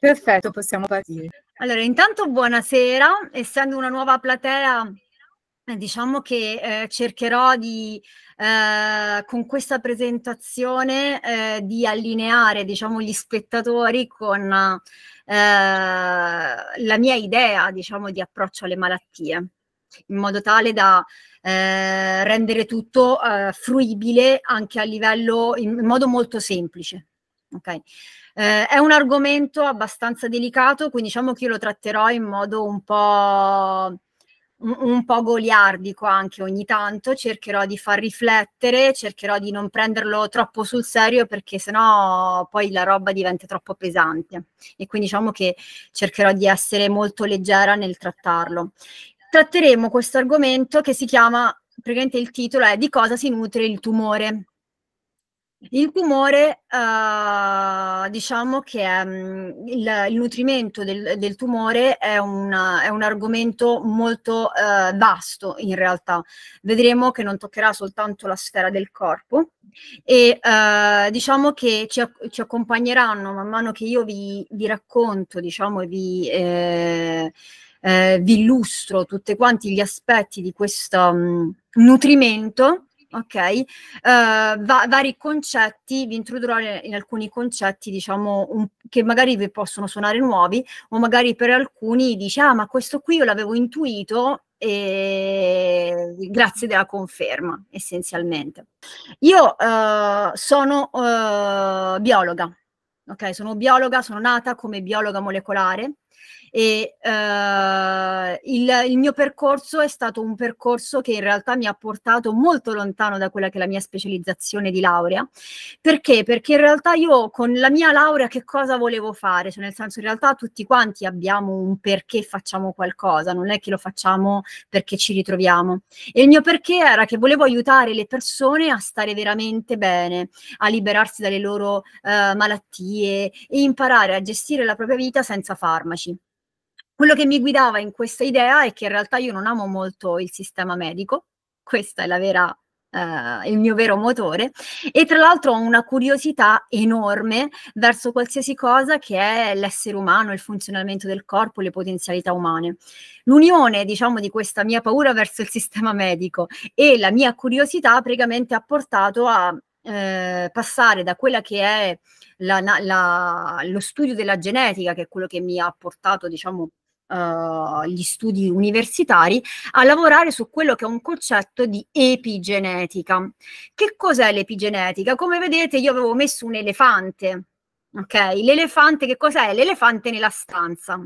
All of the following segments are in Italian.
Perfetto, possiamo partire. Allora, intanto buonasera, essendo una nuova platea eh, diciamo che eh, cercherò di eh, con questa presentazione eh, di allineare diciamo, gli spettatori con eh, la mia idea diciamo, di approccio alle malattie in modo tale da eh, rendere tutto fruibile anche a livello in modo molto semplice Okay. Eh, è un argomento abbastanza delicato, quindi diciamo che io lo tratterò in modo un po', un, un po' goliardico anche ogni tanto, cercherò di far riflettere, cercherò di non prenderlo troppo sul serio perché sennò poi la roba diventa troppo pesante e quindi diciamo che cercherò di essere molto leggera nel trattarlo. Tratteremo questo argomento che si chiama, praticamente il titolo è di cosa si nutre il tumore il tumore, eh, diciamo che eh, il, il, nutrimento del, del tumore è, una, è, un argomento molto eh, vasto in realtà. Vedremo che non toccherà soltanto la sfera del corpo e eh, diciamo che ci, ci, accompagneranno man mano che io vi, vi racconto, diciamo, e vi... Eh, eh vi illustro tutti quanti gli aspetti di questo um, nutrimento, ok? Uh, va- vari concetti, vi introdurrò in alcuni concetti, diciamo, un- che magari vi possono suonare nuovi, o magari per alcuni dice, ah, ma questo qui io l'avevo intuito, e grazie della conferma, essenzialmente. Io uh, sono uh, biologa, ok? Sono biologa, sono nata come biologa molecolare, e eh, il, il, mio percorso è stato un percorso che in realtà mi ha portato molto lontano da quella che è la mia specializzazione di laurea. Perché? Perché in realtà io con la mia laurea che cosa volevo fare? Cioè nel senso in realtà tutti quanti abbiamo un perché facciamo qualcosa, non è che lo facciamo perché ci ritroviamo. E il mio perché era che volevo aiutare le persone a stare veramente bene, a liberarsi dalle loro eh, malattie e imparare a gestire la propria vita senza farmaci. Quello che mi guidava in questa idea è che in realtà io non amo molto il sistema medico, questo è vera, eh, il mio vero motore e tra l'altro ho una curiosità enorme verso qualsiasi cosa che è l'essere umano, il funzionamento del corpo, le potenzialità umane. L'unione, diciamo, di questa mia paura verso il sistema medico e la mia curiosità praticamente ha portato a eh, passare da quella che è la, la, lo studio della genetica, che è quello che mi ha portato, diciamo, uh, gli studi universitari, a lavorare su quello che è un concetto di epigenetica. Che cos'è l'epigenetica? Come vedete io avevo messo un elefante, ok? L'elefante che cos'è? L'elefante nella stanza,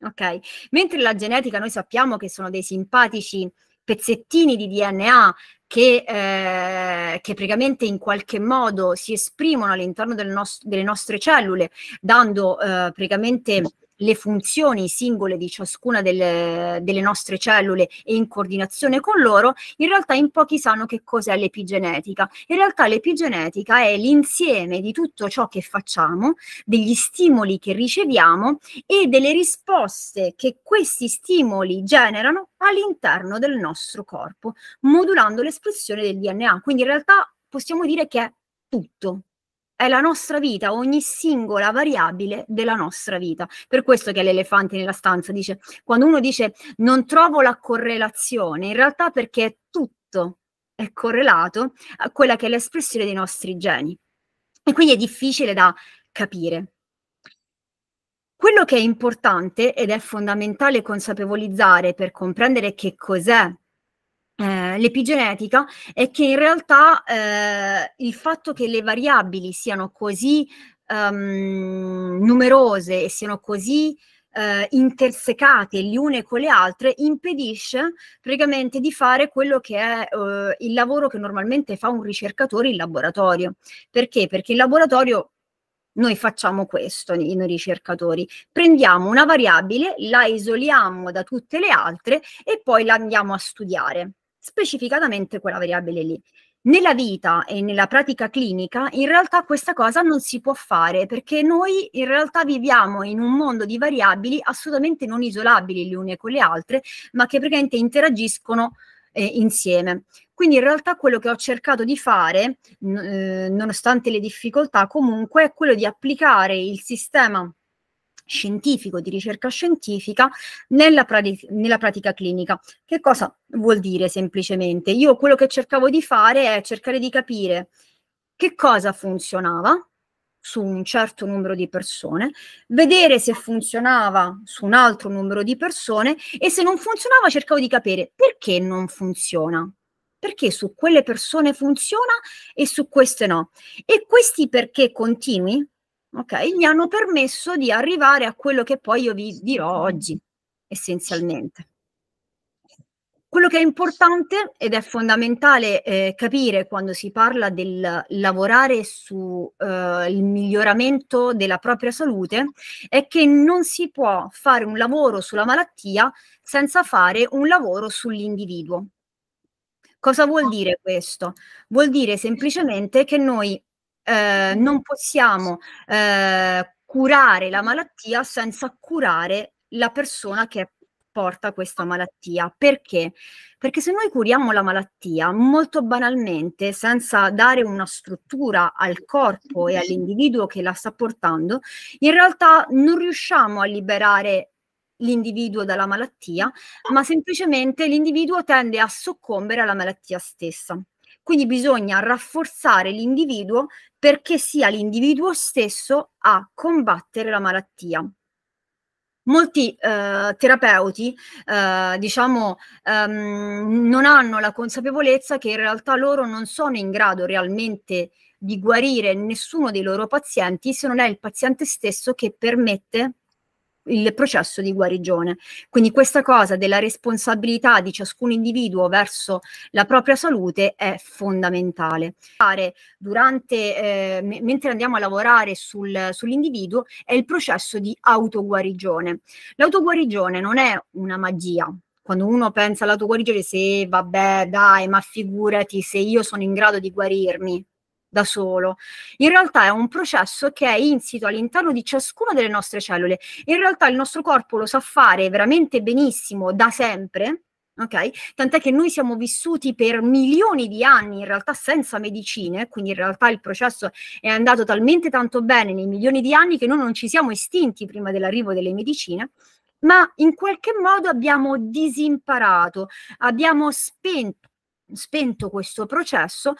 ok? Mentre la genetica noi sappiamo che sono dei simpatici pezzettini di DNA che, eh, che, praticamente in qualche modo si esprimono all'interno del nost- delle nostre cellule, dando eh, praticamente le funzioni singole di ciascuna delle, delle, nostre cellule e in coordinazione con loro, in realtà in pochi sanno che cos'è l'epigenetica. In realtà l'epigenetica è l'insieme di tutto ciò che facciamo, degli stimoli che riceviamo e delle risposte che questi stimoli generano all'interno del nostro corpo, modulando l'espressione del DNA. Quindi in realtà possiamo dire che è tutto, è la nostra vita, ogni singola variabile della nostra vita. Per questo che l'elefante nella stanza dice, quando uno dice non trovo la correlazione, in realtà perché tutto è correlato a quella che è l'espressione dei nostri geni. E quindi è difficile da capire. Quello che è importante ed è fondamentale consapevolizzare per comprendere che cos'è eh, l'epigenetica è che in realtà eh, il fatto che le variabili siano così um, numerose e siano così eh, intersecate le une con le altre impedisce praticamente di fare quello che è eh, il lavoro che normalmente fa un ricercatore in laboratorio. Perché? Perché in laboratorio noi facciamo questo, noi ricercatori. Prendiamo una variabile, la isoliamo da tutte le altre e poi la andiamo a studiare specificatamente quella variabile lì. Nella vita e nella pratica clinica in realtà questa cosa non si può fare perché noi in realtà viviamo in un mondo di variabili assolutamente non isolabili le une con le altre, ma che praticamente interagiscono eh, insieme. Quindi in realtà quello che ho cercato di fare, eh, nonostante le difficoltà comunque, è quello di applicare il sistema scientifico, di ricerca scientifica nella, pratica, nella pratica clinica. Che cosa vuol dire semplicemente? Io quello che cercavo di fare è cercare di capire che cosa funzionava su un certo numero di persone, vedere se funzionava su un altro numero di persone e se non funzionava cercavo di capire perché non funziona, perché su quelle persone funziona e su queste no. E questi perché continui ok? mi hanno permesso di arrivare a quello che poi io vi dirò oggi, essenzialmente. Quello che è importante ed è fondamentale eh, capire quando si parla del lavorare sul eh, miglioramento della propria salute è che non si può fare un lavoro sulla malattia senza fare un lavoro sull'individuo. Cosa vuol dire questo? Vuol dire semplicemente che noi eh, non possiamo eh, curare la malattia senza curare la persona che porta questa malattia. Perché? Perché se noi curiamo la malattia molto banalmente, senza dare una struttura al corpo e all'individuo che la sta portando, in realtà non riusciamo a liberare l'individuo dalla malattia, ma semplicemente l'individuo tende a soccombere alla malattia stessa. Quindi bisogna rafforzare l'individuo perché sia l'individuo stesso a combattere la malattia molti eh, terapeuti eh, diciamo ehm, non hanno la consapevolezza che in realtà loro non sono in grado realmente di guarire nessuno dei loro pazienti se non è il paziente stesso che permette il processo di guarigione. Quindi questa cosa della responsabilità di ciascun individuo verso la propria salute è fondamentale. Durante, eh, m- mentre andiamo a lavorare sul, sull'individuo è il processo di autoguarigione. L'autoguarigione non è una magia, quando uno pensa all'autoguarigione, se vabbè, dai, ma figurati se io sono in grado di guarirmi, da solo. In realtà è un processo che è insito all'interno di ciascuna delle nostre cellule. In realtà il nostro corpo lo sa fare veramente benissimo da sempre, Okay? Tant'è che noi siamo vissuti per milioni di anni in realtà senza medicine, quindi in realtà il processo è andato talmente tanto bene nei milioni di anni che noi non ci siamo estinti prima dell'arrivo delle medicine. Ma in qualche modo abbiamo disimparato, abbiamo spento spento questo processo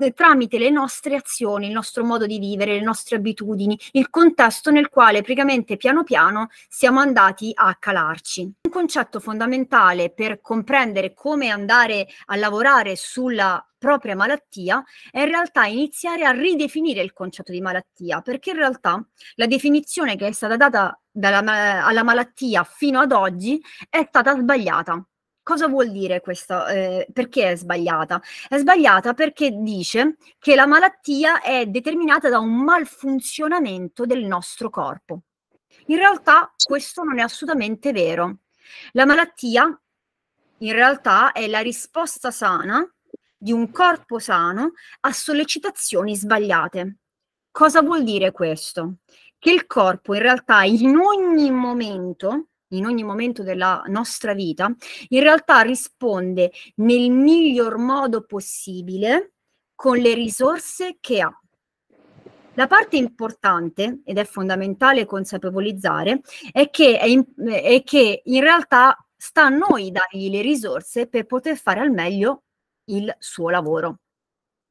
eh, tramite le nostre azioni, il nostro modo di vivere, le nostre abitudini, il contesto nel quale praticamente piano piano siamo andati a calarci. Un concetto fondamentale per comprendere come andare a lavorare sulla propria malattia è in realtà iniziare a ridefinire il concetto di malattia, perché in realtà la definizione che è stata data dalla, alla malattia fino ad oggi è stata sbagliata Cosa vuol dire questa? Eh, perché è sbagliata? È sbagliata perché dice che la malattia è determinata da un malfunzionamento del nostro corpo. In realtà questo non è assolutamente vero. La malattia in realtà è la risposta sana di un corpo sano a sollecitazioni sbagliate. Cosa vuol dire questo? Che il corpo in realtà in ogni momento in ogni momento della nostra vita, in realtà risponde nel miglior modo possibile con le risorse che ha. La parte importante, ed è fondamentale consapevolizzare, è che, è in, è che in realtà sta a noi dargli le risorse per poter fare al meglio il suo lavoro.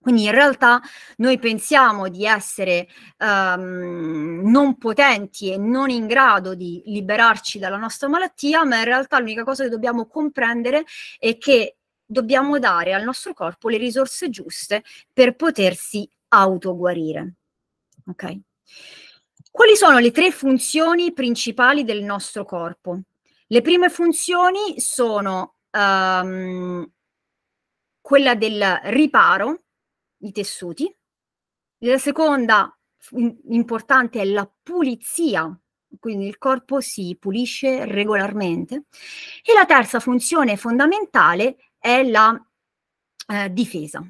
Quindi in realtà noi pensiamo di essere um, non potenti e non in grado di liberarci dalla nostra malattia, ma in realtà l'unica cosa che dobbiamo comprendere è che dobbiamo dare al nostro corpo le risorse giuste per potersi autoguarire. Okay? Quali sono le tre funzioni principali del nostro corpo? Le prime funzioni sono um, quella del riparo, i tessuti, la seconda importante è la pulizia, quindi il corpo si pulisce regolarmente, e la terza funzione fondamentale è la eh, difesa.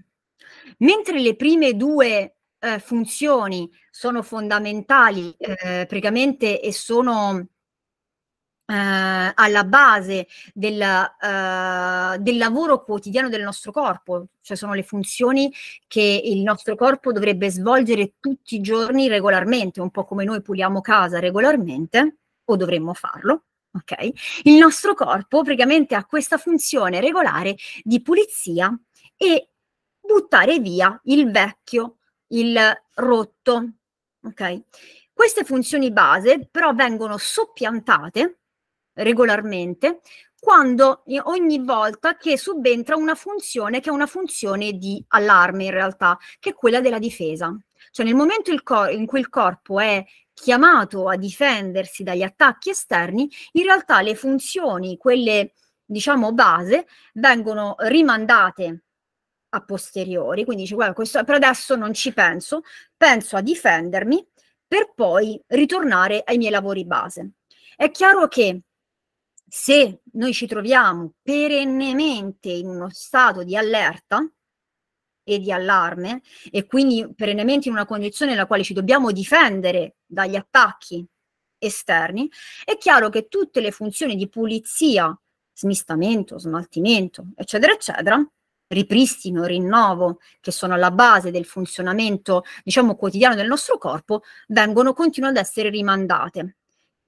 Mentre le prime due eh, funzioni sono fondamentali eh, praticamente e sono eh, alla base del, eh, del, lavoro quotidiano del nostro corpo, cioè sono le funzioni che il nostro corpo dovrebbe svolgere tutti i giorni regolarmente, un po' come noi puliamo casa regolarmente, o dovremmo farlo. Okay? Il nostro corpo praticamente ha questa funzione regolare di pulizia e buttare via il vecchio, il rotto. Okay? Queste funzioni base però vengono soppiantate regolarmente quando ogni volta che subentra una funzione che è una funzione di allarme in realtà, che è quella della difesa. Cioè nel momento in cui il corpo è chiamato a difendersi dagli attacchi esterni, in realtà le funzioni, quelle diciamo base, vengono rimandate a posteriori, quindi dice guarda, questo, per adesso non ci penso, penso a difendermi per poi ritornare ai miei lavori base. È chiaro che se noi ci troviamo perennemente in uno stato di allerta e di allarme e quindi perennemente in una condizione nella quale ci dobbiamo difendere dagli attacchi esterni, è chiaro che tutte le funzioni di pulizia, smistamento, smaltimento, eccetera, eccetera, ripristino, rinnovo, che sono alla base del funzionamento, diciamo, quotidiano del nostro corpo, vengono, continuano ad essere rimandate.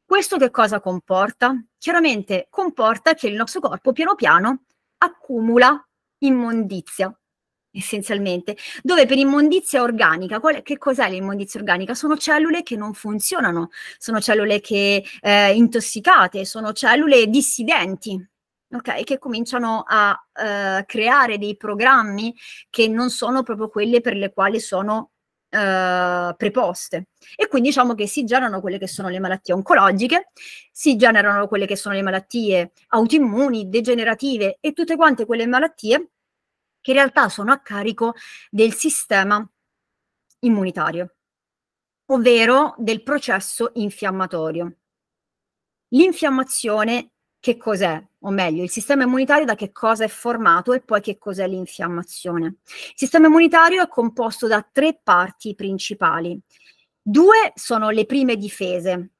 Questo che cosa comporta? Chiaramente comporta che il nostro corpo piano piano accumula immondizia, essenzialmente, dove per immondizia organica, quale, che cos'è l'immondizia organica? Sono cellule che non funzionano, sono cellule che eh, intossicate, sono cellule dissidenti. Okay, che cominciano a eh, creare dei programmi che non sono proprio quelle per le quali sono eh, preposte e quindi diciamo che si generano quelle che sono le malattie oncologiche, si generano quelle che sono le malattie autoimmuni, degenerative e tutte quante quelle malattie che in realtà sono a carico del sistema immunitario, ovvero del processo infiammatorio. L'infiammazione che cos'è? o meglio, il sistema immunitario da che cosa è formato e poi che cos'è l'infiammazione. Il sistema immunitario è composto da tre parti principali. Due sono le prime difese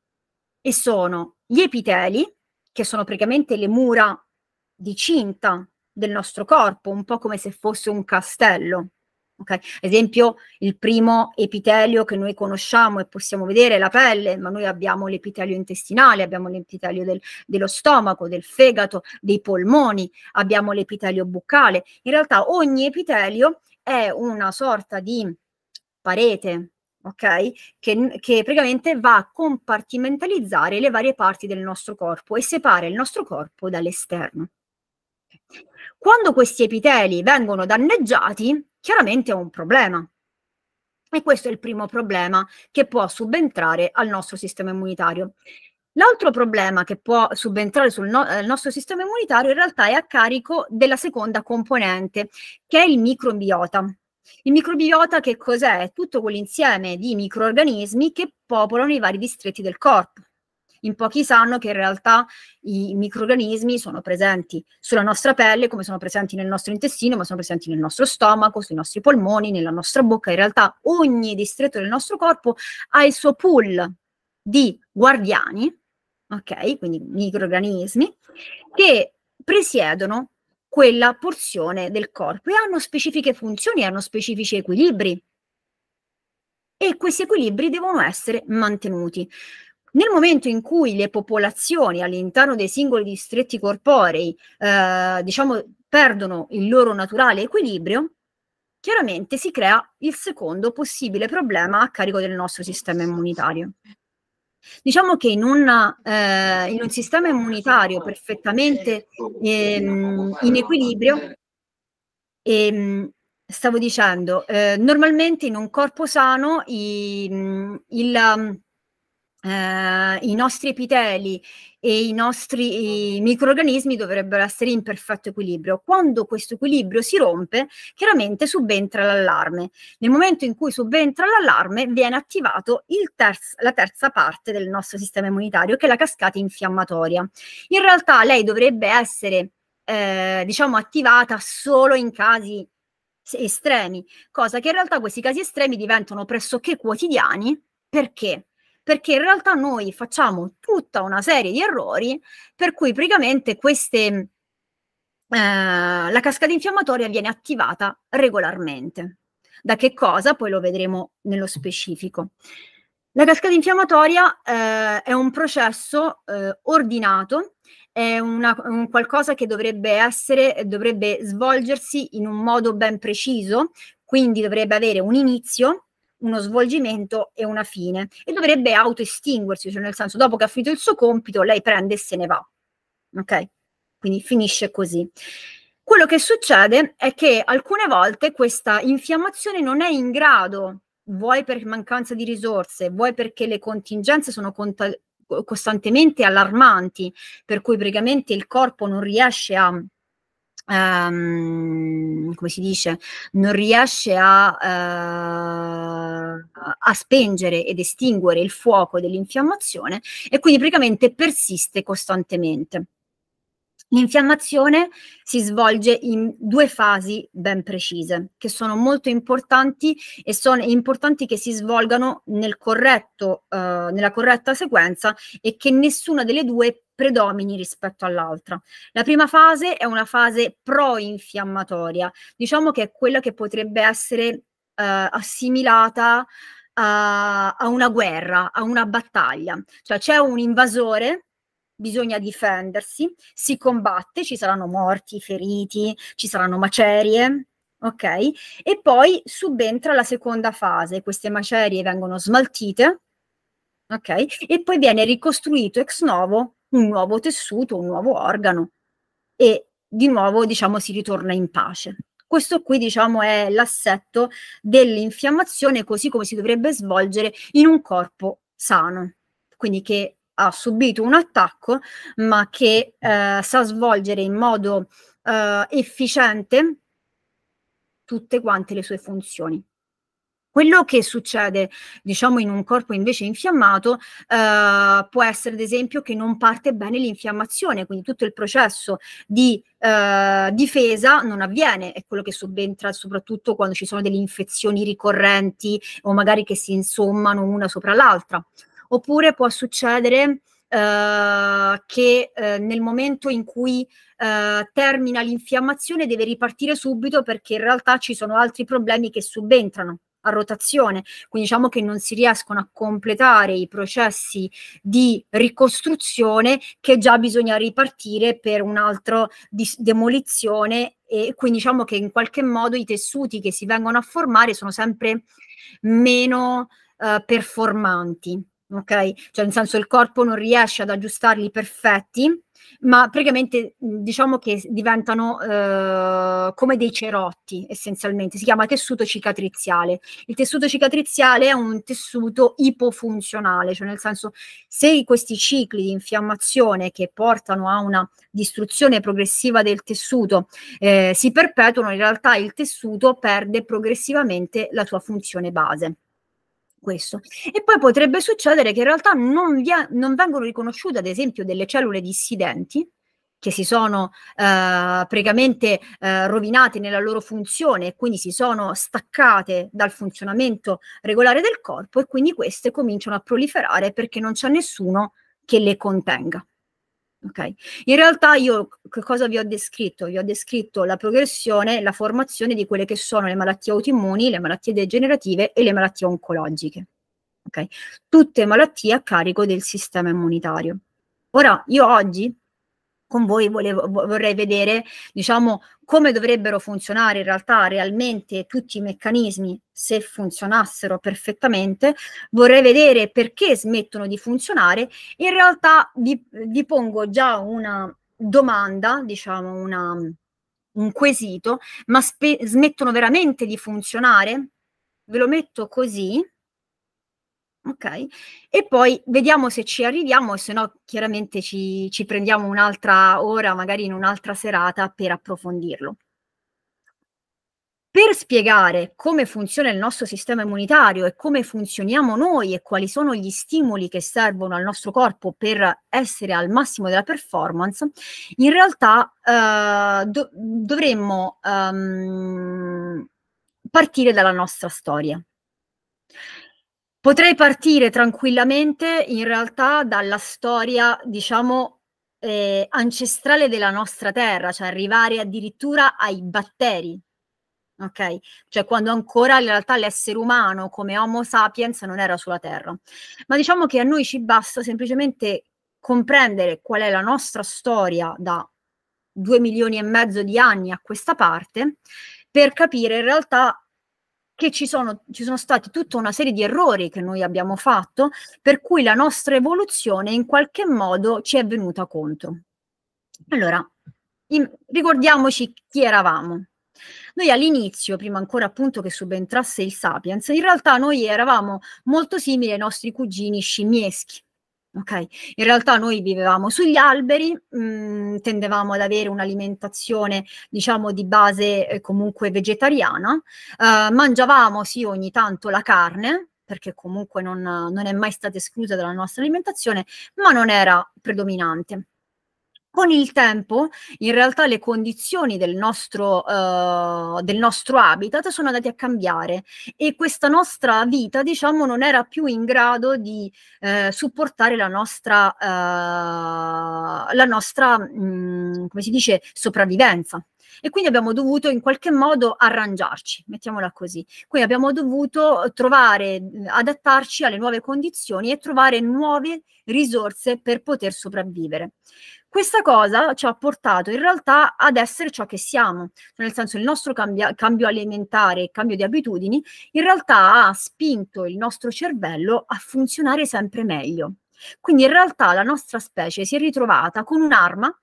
e sono gli epiteli, che sono praticamente le mura di cinta del nostro corpo, un po' come se fosse un castello. Okay? Ad esempio, il primo epitelio che noi conosciamo e possiamo vedere è la pelle, ma noi abbiamo l'epitelio intestinale, abbiamo l'epitelio del, dello stomaco, del fegato, dei polmoni, abbiamo l'epitelio buccale. In realtà ogni epitelio è una sorta di parete Okay? Che, che, praticamente va a compartimentalizzare le varie parti del nostro corpo e separa il nostro corpo dall'esterno. Quando questi epiteli vengono danneggiati, chiaramente è un problema. E questo è il primo problema che può subentrare al nostro sistema immunitario. L'altro problema che può subentrare sul no- eh, nostro sistema immunitario in realtà è a carico della seconda componente, che è il microbiota. Il microbiota che cos'è? È tutto quell'insieme di microorganismi che popolano i vari distretti del corpo in pochi sanno che in realtà i microrganismi sono presenti sulla nostra pelle, come sono presenti nel nostro intestino, ma sono presenti nel nostro stomaco, sui nostri polmoni, nella nostra bocca. In realtà ogni distretto del nostro corpo ha il suo pool di guardiani, ok? Quindi microrganismi, che presiedono quella porzione del corpo e hanno specifiche funzioni, hanno specifici equilibri. E questi equilibri devono essere mantenuti. Nel momento in cui le popolazioni all'interno dei singoli distretti corporei, eh, diciamo, perdono il loro naturale equilibrio, chiaramente si crea il secondo possibile problema a carico del nostro sistema immunitario. Diciamo che in, una, eh, in un sistema immunitario perfettamente ehm, in equilibrio, ehm, stavo dicendo, eh, normalmente in un corpo sano i, il eh, i nostri epiteli e i nostri i microorganismi dovrebbero essere in perfetto equilibrio. Quando questo equilibrio si rompe, chiaramente subentra l'allarme. Nel momento in cui subentra l'allarme, viene attivato terz, la terza parte del nostro sistema immunitario, che è la cascata infiammatoria. In realtà lei dovrebbe essere eh, diciamo attivata solo in casi estremi, cosa che in realtà questi casi estremi diventano pressoché quotidiani perché perché in realtà noi facciamo tutta una serie di errori per cui praticamente queste... Uh, la cascata infiammatoria viene attivata regolarmente. Da che cosa? Poi lo vedremo nello specifico. La cascata infiammatoria uh, è un processo uh, ordinato, è una, un qualcosa che dovrebbe essere, dovrebbe svolgersi in un modo ben preciso, quindi dovrebbe avere un inizio, uno svolgimento e una fine e dovrebbe autoestinguersi, cioè nel senso dopo che ha finito il suo compito lei prende e se ne va. Ok? Quindi finisce così. Quello che succede è che alcune volte questa infiammazione non è in grado, vuoi per mancanza di risorse, vuoi perché le contingenze sono cont- costantemente allarmanti, per cui praticamente il corpo non riesce a um, come si dice, non riesce a, uh, a spengere ed estinguere il fuoco dell'infiammazione e quindi praticamente persiste costantemente. L'infiammazione si svolge in due fasi ben precise, che sono molto importanti e sono importanti che si svolgano nel corretto, eh, nella corretta sequenza e che nessuna delle due predomini rispetto all'altra. La prima fase è una fase pro-infiammatoria, diciamo che è quella che potrebbe essere eh, assimilata a, a una guerra, a una battaglia, cioè c'è un invasore bisogna difendersi, si combatte, ci saranno morti, feriti, ci saranno macerie, ok? E poi subentra la seconda fase, queste macerie vengono smaltite, ok? E poi viene ricostruito ex novo un nuovo tessuto, un nuovo organo e di nuovo, diciamo, si ritorna in pace. Questo qui, diciamo, è l'assetto dell'infiammazione così come si dovrebbe svolgere in un corpo sano, quindi che ha subito un attacco, ma che eh, sa svolgere in modo eh, efficiente tutte quante le sue funzioni. Quello che succede, diciamo, in un corpo invece infiammato eh, può essere, ad esempio, che non parte bene l'infiammazione, quindi tutto il processo di eh, difesa non avviene, è quello che subentra soprattutto quando ci sono delle infezioni ricorrenti o magari che si insommano una sopra l'altra. Oppure può succedere Uh, che uh, nel momento in cui uh, termina l'infiammazione deve ripartire subito perché in realtà ci sono altri problemi che subentrano a rotazione, quindi diciamo che non si riescono a completare i processi di ricostruzione che già bisogna ripartire per un'altra dis- demolizione e quindi diciamo che in qualche modo i tessuti che si vengono a formare sono sempre meno performanti ok? Cioè nel senso il corpo non riesce ad aggiustarli perfetti, ma praticamente diciamo che diventano eh, come dei cerotti essenzialmente, si chiama tessuto cicatriziale. Il tessuto cicatriziale è un tessuto ipofunzionale, cioè nel senso se questi cicli di infiammazione che portano a una distruzione progressiva del tessuto eh, si perpetuano, in realtà il tessuto perde progressivamente la sua funzione base questo. E poi potrebbe succedere che in realtà non, è, non vengono riconosciute, ad esempio, delle cellule dissidenti che si sono eh, precamente eh, rovinate nella loro funzione e quindi si sono staccate dal funzionamento regolare del corpo e quindi queste cominciano a proliferare perché non c'è nessuno che le contenga. Okay. In realtà io che cosa vi ho descritto? Vi ho descritto la progressione, la formazione di quelle che sono le malattie autoimmuni, le malattie degenerative e le malattie oncologiche. Okay. Tutte malattie a carico del sistema immunitario. Ora, io oggi con voi volevo, vorrei vedere diciamo, come dovrebbero funzionare in realtà realmente tutti i meccanismi se funzionassero perfettamente, vorrei vedere perché smettono di funzionare. In realtà vi, vi pongo già una domanda, diciamo una, un quesito, ma spe- smettono veramente di funzionare? Ve lo metto così, ok? E poi vediamo se ci arriviamo se no chiaramente ci, ci prendiamo un'altra ora, magari in un'altra serata per approfondirlo. Per spiegare come funziona il nostro sistema immunitario e come funzioniamo noi e quali sono gli stimoli che servono al nostro corpo per essere al massimo della performance, in realtà eh, do- dovremmo um, partire dalla nostra storia. Potrei partire tranquillamente in realtà dalla storia, diciamo, eh, ancestrale della nostra terra, cioè arrivare addirittura ai batteri, ok? Cioè quando ancora in realtà l'essere umano come Homo sapiens non era sulla Terra. Ma diciamo che a noi ci basta semplicemente comprendere qual è la nostra storia da due milioni e mezzo di anni a questa parte per capire in realtà che ci sono, ci sono stati tutta una serie di errori che noi abbiamo fatto, per cui la nostra evoluzione in qualche modo ci è venuta contro. Allora, in, ricordiamoci chi eravamo. Noi all'inizio, prima ancora appunto che subentrasse il Sapiens, in realtà noi eravamo molto simili ai nostri cugini scimmieschi ok? In realtà noi vivevamo sugli alberi, mh, mm, tendevamo ad avere un'alimentazione, diciamo, di base eh, comunque vegetariana, eh, mangiavamo sì ogni tanto la carne, perché comunque non, non è mai stata esclusa dalla nostra alimentazione, ma non era predominante con il tempo, in realtà, le condizioni del nostro, uh, del nostro, habitat sono andate a cambiare e questa nostra vita, diciamo, non era più in grado di uh, supportare la nostra, uh, la nostra mh, mm, come si dice, sopravvivenza e quindi abbiamo dovuto in qualche modo arrangiarci, mettiamola così. Quindi abbiamo dovuto trovare, adattarci alle nuove condizioni e trovare nuove risorse per poter sopravvivere. Questa cosa ci ha portato in realtà ad essere ciò che siamo, cioè, nel senso il nostro cambia, cambio alimentare, e cambio di abitudini, in realtà ha spinto il nostro cervello a funzionare sempre meglio. Quindi in realtà la nostra specie si è ritrovata con un'arma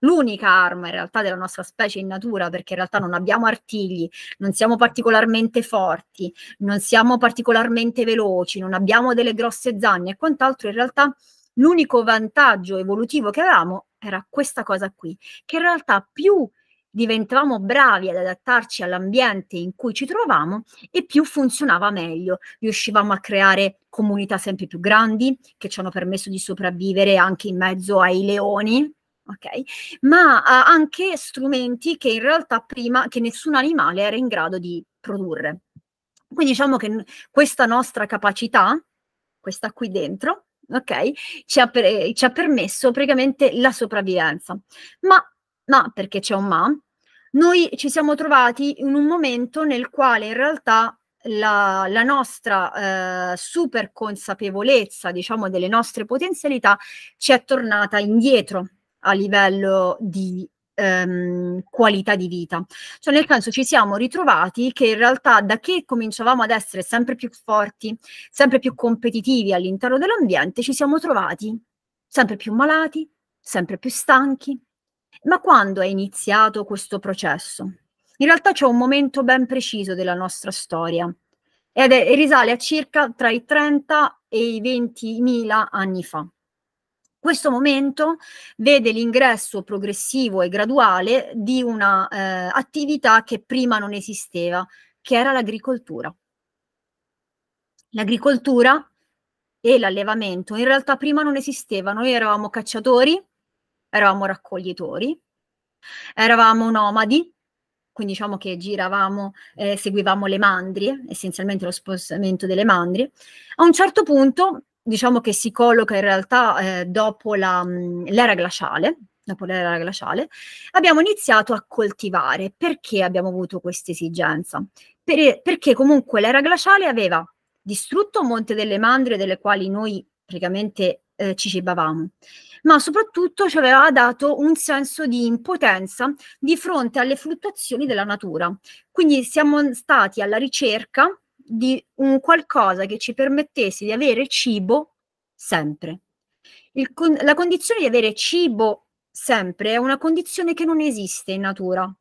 l'unica arma in realtà della nostra specie in natura, perché in realtà non abbiamo artigli, non siamo particolarmente forti, non siamo particolarmente veloci, non abbiamo delle grosse zanne e quant'altro, in realtà l'unico vantaggio evolutivo che avevamo era questa cosa qui, che in realtà più diventavamo bravi ad adattarci all'ambiente in cui ci trovavamo e più funzionava meglio. Riuscivamo a creare comunità sempre più grandi che ci hanno permesso di sopravvivere anche in mezzo ai leoni, ok? Ma eh, anche strumenti che in realtà prima, che nessun animale era in grado di produrre. Quindi diciamo che questa nostra capacità, questa qui dentro, ok, ci ha, per, ci ha permesso praticamente la sopravvivenza. Ma, ma perché c'è un ma, noi ci siamo trovati in un momento nel quale in realtà la, la nostra eh, super consapevolezza, diciamo, delle nostre potenzialità ci è tornata indietro, a livello di ehm, qualità di vita. Cioè nel senso ci siamo ritrovati che in realtà da che cominciavamo ad essere sempre più forti, sempre più competitivi all'interno dell'ambiente, ci siamo trovati sempre più malati, sempre più stanchi. Ma quando è iniziato questo processo? In realtà c'è un momento ben preciso della nostra storia ed è, risale a circa tra i 30 e i 20.000 anni fa. Questo momento vede l'ingresso progressivo e graduale di un'attività eh, che prima non esisteva, che era l'agricoltura. L'agricoltura e l'allevamento in realtà prima non esisteva, noi eravamo cacciatori, eravamo raccoglitori, eravamo nomadi, quindi diciamo che giravamo, eh, seguivamo le mandrie, essenzialmente lo spostamento delle mandrie. A un certo punto diciamo che si colloca in realtà eh, dopo la, mm, l'era glaciale, dopo l'era glaciale, abbiamo iniziato a coltivare. Perché abbiamo avuto questa esigenza? Per, perché comunque l'era glaciale aveva distrutto un monte delle mandrie delle quali noi praticamente eh, ci cibavamo, ma soprattutto ci aveva dato un senso di impotenza di fronte alle fluttuazioni della natura. Quindi siamo stati alla ricerca di un qualcosa che ci permettesse di avere cibo sempre. Il, la condizione di avere cibo sempre è una condizione che non esiste in natura.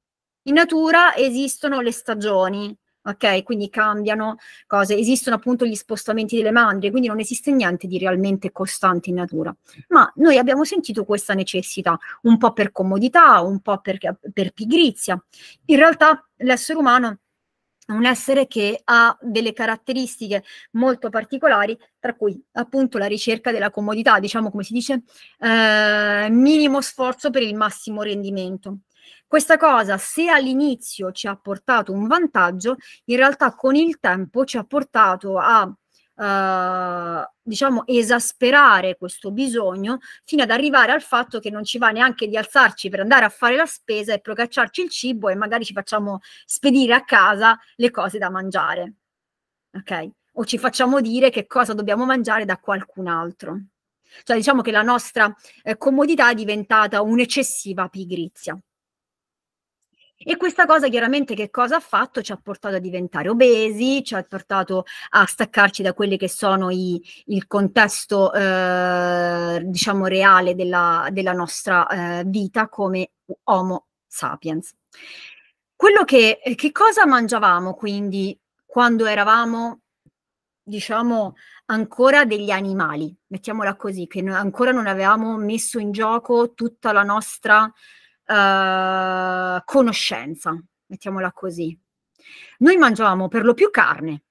In natura esistono le stagioni, ok? Quindi cambiano cose, esistono appunto gli spostamenti delle mandrie, quindi non esiste niente di realmente costante in natura. Ma noi abbiamo sentito questa necessità, un po' per comodità, un po' per, per pigrizia. In realtà l'essere umano un essere che ha delle caratteristiche molto particolari, tra cui appunto la ricerca della comodità, diciamo come si dice, eh, minimo sforzo per il massimo rendimento. Questa cosa, se all'inizio ci ha portato un vantaggio, in realtà con il tempo ci ha portato a eh, diciamo esasperare questo bisogno fino ad arrivare al fatto che non ci va neanche di alzarci per andare a fare la spesa e procacciarci il cibo e magari ci facciamo spedire a casa le cose da mangiare. Ok? O ci facciamo dire che cosa dobbiamo mangiare da qualcun altro. Cioè diciamo che la nostra eh, comodità è diventata un'eccessiva pigrizia. E questa cosa chiaramente che cosa ha fatto? Ci ha portato a diventare obesi, ci ha portato a staccarci da quelli che sono i, il contesto, eh, diciamo, reale della, della nostra eh, vita come Homo sapiens. Quello che, che cosa mangiavamo quindi quando eravamo, diciamo, ancora degli animali, mettiamola così, che ancora non avevamo messo in gioco tutta la nostra eh, conoscenza, mettiamola così. Noi mangiavamo per lo più carne,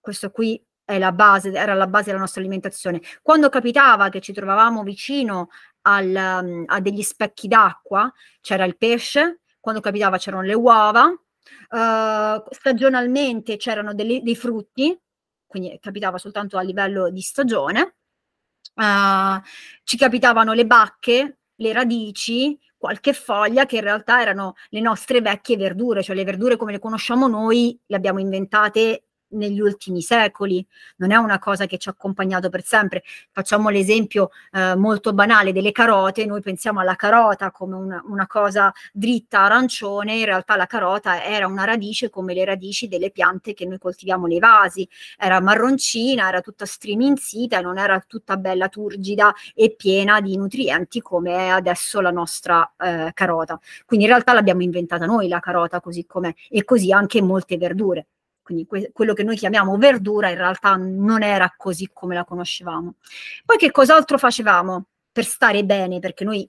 questo qui la base, era la base della nostra alimentazione. Quando capitava che ci trovavamo vicino al, mm, a degli specchi d'acqua, c'era il pesce, quando capitava c'erano le uova, uh, stagionalmente c'erano delle, dei frutti, quindi capitava soltanto a livello di stagione, uh, ci capitavano le bacche, le radici, qualche foglia che in realtà erano le nostre vecchie verdure, cioè le verdure come le conosciamo noi le abbiamo inventate negli ultimi secoli, non è una cosa che ci ha accompagnato per sempre. Facciamo l'esempio eh, molto banale delle carote, noi pensiamo alla carota come una, una, cosa dritta, arancione, in realtà la carota era una radice come le radici delle piante che noi coltiviamo nei vasi, era marroncina, era tutta striminzita, non era tutta bella turgida e piena di nutrienti come è adesso la nostra eh, carota. Quindi in realtà l'abbiamo inventata noi la carota così com'è e così anche molte verdure. Quindi que- quello che noi chiamiamo verdura in realtà non era così come la conoscevamo. Poi che cos'altro facevamo per stare bene? Perché noi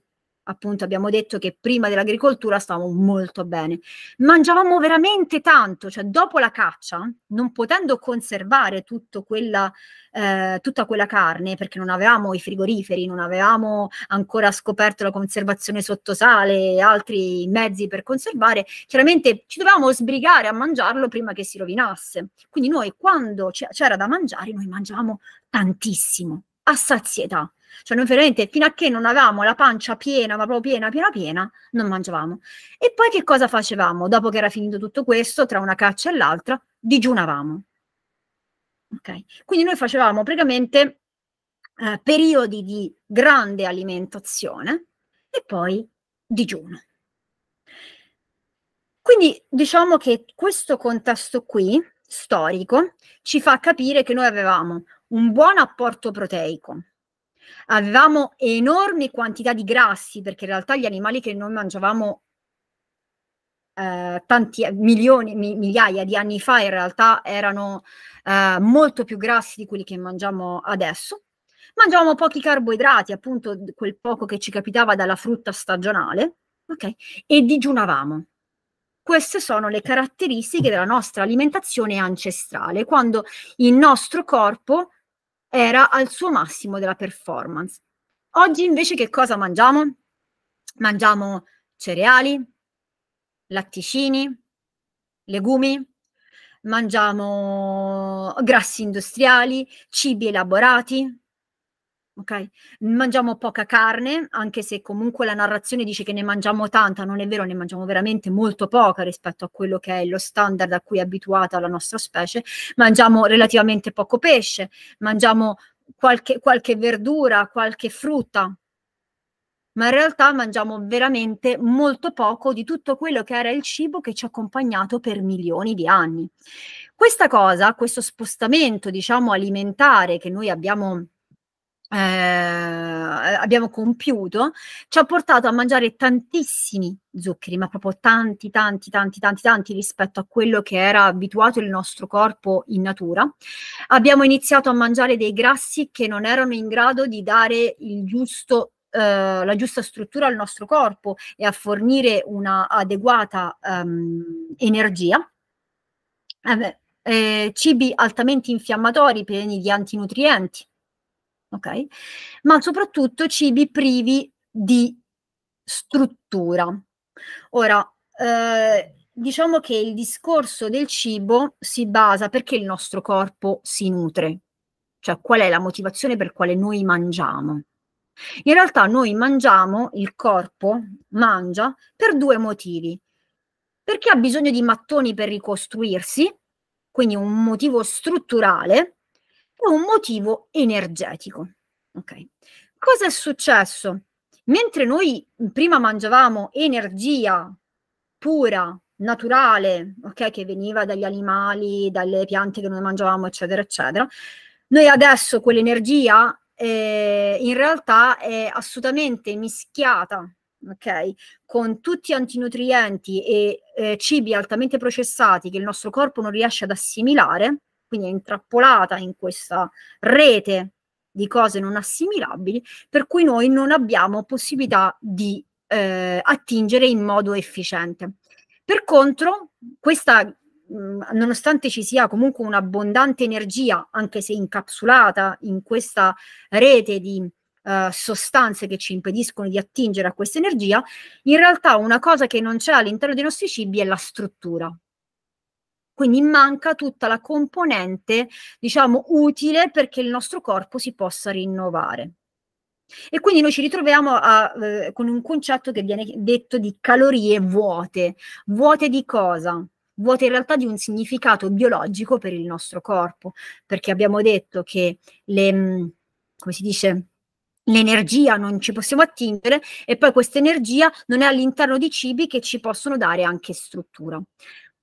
appunto abbiamo detto che prima dell'agricoltura stavamo molto bene. Mangiavamo veramente tanto, cioè dopo la caccia, non potendo conservare quella, eh, tutta quella carne, perché non avevamo i frigoriferi, non avevamo ancora scoperto la conservazione sotto sale e altri mezzi per conservare, chiaramente ci dovevamo sbrigare a mangiarlo prima che si rovinasse. Quindi noi quando c'era da mangiare, noi mangiavamo tantissimo, a sazietà cioè, noi veramente, fino a che non avevamo la pancia piena, ma proprio piena, piena, piena, non mangiavamo. E poi che cosa facevamo? Dopo che era finito tutto questo, tra una caccia e l'altra, digiunavamo. Okay. Quindi noi facevamo praticamente eh, periodi di grande alimentazione e poi digiuno. Quindi diciamo che questo contesto qui, storico, ci fa capire che noi avevamo un buon apporto proteico, Avevamo enormi quantità di grassi, perché in realtà gli animali che noi mangiavamo eh, tanti milioni, mi, migliaia di anni fa, in realtà erano eh, molto più grassi di quelli che mangiamo adesso. Mangiavamo pochi carboidrati, appunto quel poco che ci capitava dalla frutta stagionale, okay? e digiunavamo. Queste sono le caratteristiche della nostra alimentazione ancestrale, quando il nostro corpo era al suo massimo della performance. Oggi invece che cosa mangiamo? Mangiamo cereali, latticini, legumi, mangiamo grassi industriali, cibi elaborati, ok? Mangiamo poca carne, anche se comunque la narrazione dice che ne mangiamo tanta, non è vero, ne mangiamo veramente molto poca rispetto a quello che è lo standard a cui è abituata la nostra specie. Mangiamo relativamente poco pesce, mangiamo qualche, qualche verdura, qualche frutta, ma in realtà mangiamo veramente molto poco di tutto quello che era il cibo che ci ha accompagnato per milioni di anni. Questa cosa, questo spostamento, diciamo, alimentare che noi abbiamo eh, abbiamo compiuto ci ha portato a mangiare tantissimi zuccheri, ma proprio tanti, tanti, tanti, tanti, tanti rispetto a quello che era abituato il nostro corpo in natura. Abbiamo iniziato a mangiare dei grassi che non erano in grado di dare il giusto eh, la giusta struttura al nostro corpo e a fornire una adeguata ehm, energia. Eh, eh cibi altamente infiammatori, pieni di antinutrienti, ok? Ma soprattutto cibi privi di struttura. Ora, eh, diciamo che il discorso del cibo si basa perché il nostro corpo si nutre, cioè qual è la motivazione per quale noi mangiamo. In realtà noi mangiamo, il corpo mangia per due motivi. Perché ha bisogno di mattoni per ricostruirsi, quindi un motivo strutturale, è un motivo energetico. Okay. Cosa è successo? Mentre noi prima mangiavamo energia pura, naturale, okay, che veniva dagli animali, dalle piante che noi mangiavamo, eccetera, eccetera, noi adesso quell'energia eh, in realtà è assolutamente mischiata okay, con tutti gli antinutrienti e eh, cibi altamente processati che il nostro corpo non riesce ad assimilare quindi è intrappolata in questa rete di cose non assimilabili, per cui noi non abbiamo possibilità di eh, attingere in modo efficiente. Per contro, questa, mh, mm, nonostante ci sia comunque un'abbondante energia, anche se incapsulata in questa rete di eh, sostanze che ci impediscono di attingere a questa energia, in realtà una cosa che non c'è all'interno dei nostri cibi è la struttura. Quindi manca tutta la componente, diciamo, utile perché il nostro corpo si possa rinnovare. E quindi noi ci ritroviamo a, eh, con un concetto che viene detto di calorie vuote. Vuote di cosa? vuote in realtà di un significato biologico per il nostro corpo, perché abbiamo detto che le, mm, come si dice, l'energia non ci possiamo attingere e poi questa energia non è all'interno di cibi che ci possono dare anche struttura.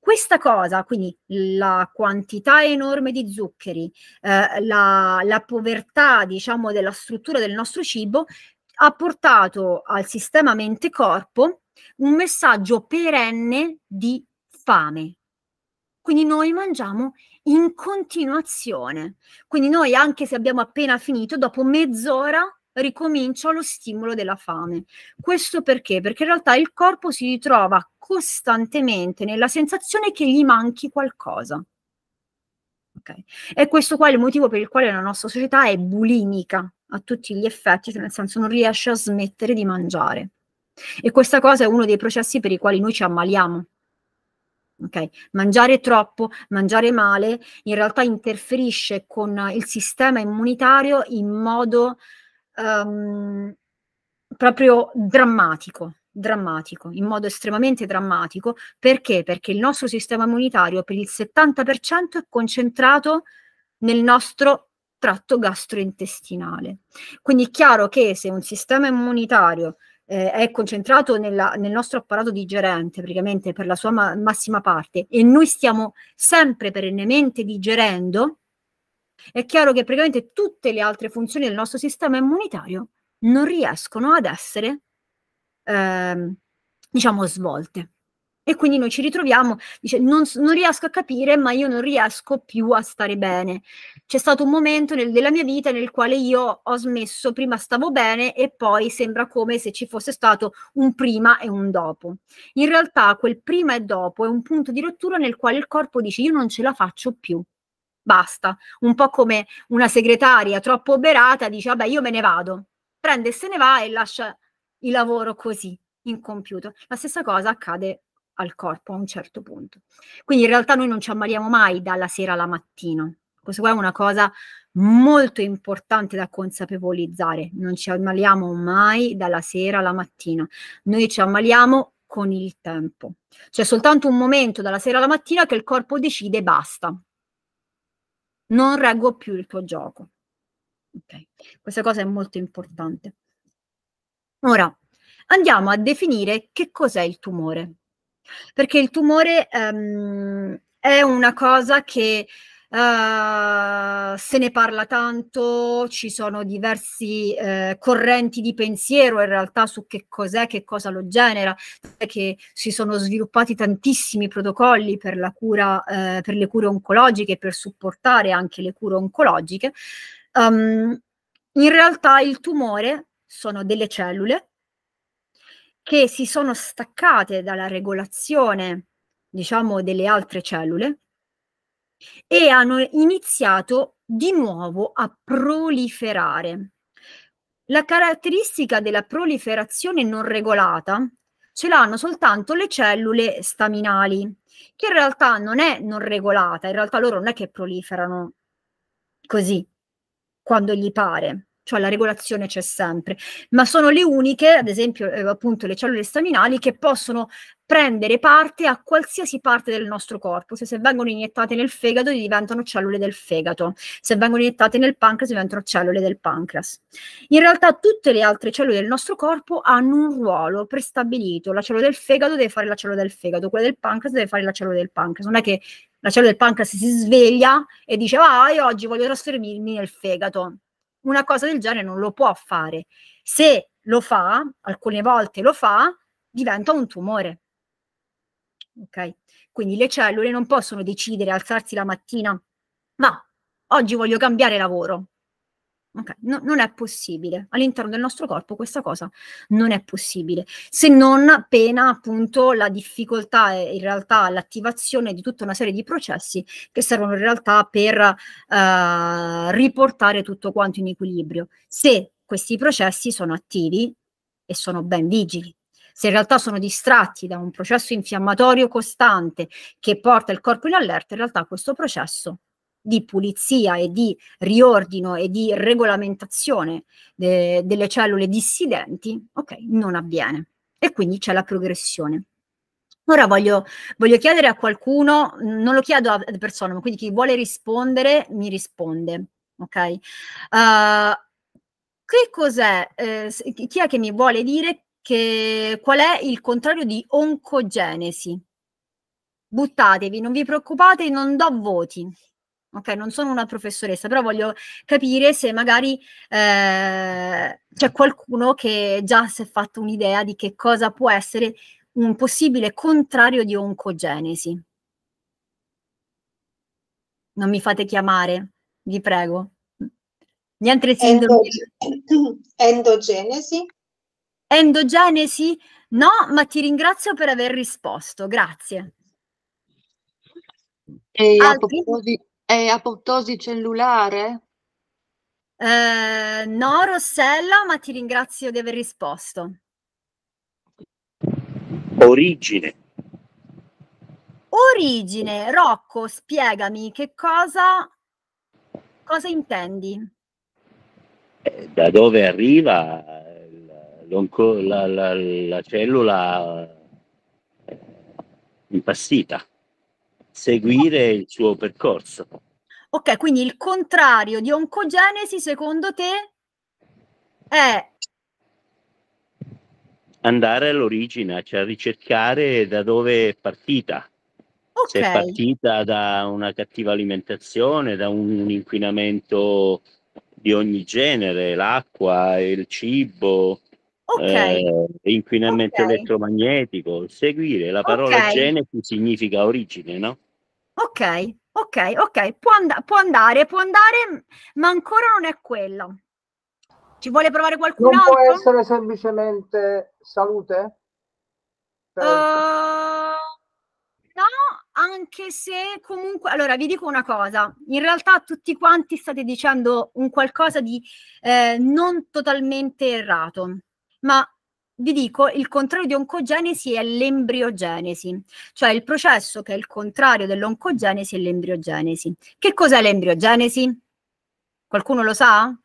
Questa cosa, quindi la quantità enorme di zuccheri, eh, la, la povertà, diciamo, della struttura del nostro cibo, ha portato al sistema mente-corpo un messaggio perenne di fame. Quindi noi mangiamo in continuazione. Quindi noi, anche se abbiamo appena finito, dopo mezz'ora ricomincia lo stimolo della fame. Questo perché? Perché in realtà il corpo si ritrova costantemente nella sensazione che gli manchi qualcosa. Okay. E questo qua è il motivo per il quale la nostra società è bulimica a tutti gli effetti, cioè nel senso non riesce a smettere di mangiare. E questa cosa è uno dei processi per i quali noi ci ammaliamo. Okay. Mangiare troppo, mangiare male, in realtà interferisce con il sistema immunitario in modo um, proprio drammatico, drammatico, in modo estremamente drammatico. Perché? Perché il nostro sistema immunitario per il 70% è concentrato nel nostro tratto gastrointestinale. Quindi è chiaro che se un sistema immunitario eh, è concentrato nella, nel nostro apparato digerente, praticamente per la sua ma- massima parte, e noi stiamo sempre perennemente digerendo, è chiaro che praticamente tutte le altre funzioni del nostro sistema immunitario non riescono ad essere, ehm, diciamo, svolte. E quindi noi ci ritroviamo, dice, non, non, riesco a capire, ma io non riesco più a stare bene. C'è stato un momento nel, della mia vita nel quale io ho smesso, prima stavo bene e poi sembra come se ci fosse stato un prima e un dopo. In realtà quel prima e dopo è un punto di rottura nel quale il corpo dice io non ce la faccio più basta. Un po' come una segretaria troppo oberata dice, vabbè, io me ne vado. Prende e se ne va e lascia il lavoro così, incompiuto. La stessa cosa accade al corpo a un certo punto. Quindi in realtà noi non ci ammaliamo mai dalla sera alla mattina. Questa qua è una cosa molto importante da consapevolizzare. Non ci ammaliamo mai dalla sera alla mattina. Noi ci ammaliamo con il tempo. C'è soltanto un momento dalla sera alla mattina che il corpo decide basta non reggo più il tuo gioco. Okay. Questa cosa è molto importante. Ora, andiamo a definire che cos'è il tumore, perché il tumore ehm, è una cosa che Uh, se ne parla tanto, ci sono diversi uh, correnti di pensiero in realtà su che cos'è, che cosa lo genera, che si sono sviluppati tantissimi protocolli per, la cura, uh, per le cure oncologiche, per supportare anche le cure oncologiche. Um, in realtà il tumore sono delle cellule che si sono staccate dalla regolazione, diciamo, delle altre cellule e hanno iniziato di nuovo a proliferare. La caratteristica della proliferazione non regolata ce l'hanno soltanto le cellule staminali, che in realtà non è non regolata, in realtà loro non è che proliferano così, quando gli pare cioè la regolazione c'è sempre, ma sono le uniche, ad esempio eh, appunto le cellule staminali, che possono prendere parte a qualsiasi parte del nostro corpo, se, se vengono iniettate nel fegato diventano cellule del fegato, se vengono iniettate nel pancreas diventano cellule del pancreas. In realtà tutte le altre cellule del nostro corpo hanno un ruolo prestabilito, la cellula del fegato deve fare la cellula del fegato, quella del pancreas deve fare la cellula del pancreas, non è che la cellula del pancreas si sveglia e dice ah io oggi voglio trasferirmi nel fegato, una cosa del genere non lo può fare. Se lo fa, alcune volte lo fa, diventa un tumore. Ok? Quindi le cellule non possono decidere, alzarsi la mattina, ma oggi voglio cambiare lavoro, Okay. No, non è possibile. All'interno del nostro corpo questa cosa non è possibile, se non pena appunto la difficoltà e in realtà l'attivazione di tutta una serie di processi che servono in realtà per eh, riportare tutto quanto in equilibrio. Se questi processi sono attivi e sono ben vigili, se in realtà sono distratti da un processo infiammatorio costante che porta il corpo in allerta, in realtà questo processo di pulizia e di riordino e di regolamentazione de- delle cellule dissidenti, ok, non avviene. E quindi c'è la progressione. Ora voglio, voglio, chiedere a qualcuno, non lo chiedo a persona, ma quindi chi vuole rispondere mi risponde, ok? Uh, che cos'è, eh, chi è che mi vuole dire che, qual è il contrario di oncogenesi? Buttatevi, non vi preoccupate, non do voti ok? Non sono una professoressa, però voglio capire se magari eh, c'è qualcuno che già si è fatto un'idea di che cosa può essere un possibile contrario di oncogenesi. Non mi fate chiamare, vi prego. Niente sindrome. Endo- endogenesi? Endogenesi? No, ma ti ringrazio per aver risposto, grazie. E Altri? a proposito, è apoptosi cellulare? Eh, no, Rossella, ma ti ringrazio di aver risposto. Origine. Origine. Rocco, spiegami che cosa, cosa intendi? Eh, da dove arriva la, la, la, la cellula eh, impassita? seguire il suo percorso. Ok, quindi il contrario di oncogenesi secondo te è andare all'origine, cioè ricercare da dove è partita. Okay. Se è partita da una cattiva alimentazione, da un inquinamento di ogni genere, l'acqua, il cibo, Okay. Eh, inquinamento okay. elettromagnetico. Seguire la parola okay. genesi significa origine, no? Ok, ok, ok, può, and- può, andare, può andare, ma ancora non è quello. Ci vuole provare qualcun non altro? può essere semplicemente salute? Per... Uh, no, anche se comunque... Allora, vi dico una cosa. In realtà tutti quanti state dicendo un qualcosa di eh, non totalmente errato ma vi dico, il contrario di oncogenesi è l'embriogenesi, cioè il processo che è il contrario dell'oncogenesi è l'embriogenesi. Che cos'è l'embriogenesi? Qualcuno lo sa?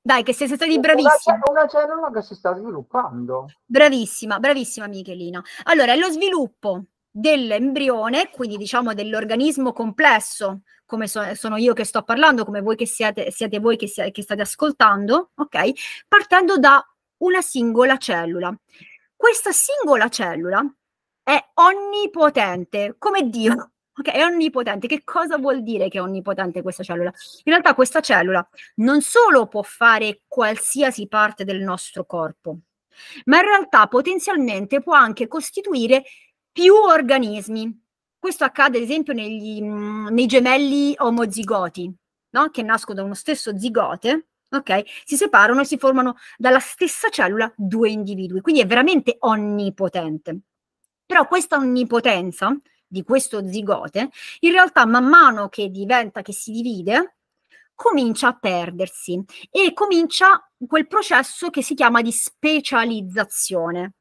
Dai, che siete stati bravissimi. Una, una cellula che si sta sviluppando. Bravissima, bravissima Michelina. Allora, è lo sviluppo dell'embrione, quindi diciamo dell'organismo complesso, come so, sono io che sto parlando, come voi che siete, siete voi che, si, che state ascoltando, ok? Partendo da una singola cellula. Questa singola cellula è onnipotente, come Dio, Ok, è onnipotente. Che cosa vuol dire che è onnipotente questa cellula? In realtà questa cellula non solo può fare qualsiasi parte del nostro corpo, ma in realtà potenzialmente può anche costituire più organismi. Questo accade ad esempio negli, mhmm, nei gemelli omozigoti, no? che nascono da uno stesso zigote, okay? si separano e si formano dalla stessa cellula due individui, quindi è veramente onnipotente. Però questa onnipotenza di questo zigote, in realtà man mano che diventa, che si divide, comincia a perdersi e comincia quel processo che si chiama di specializzazione.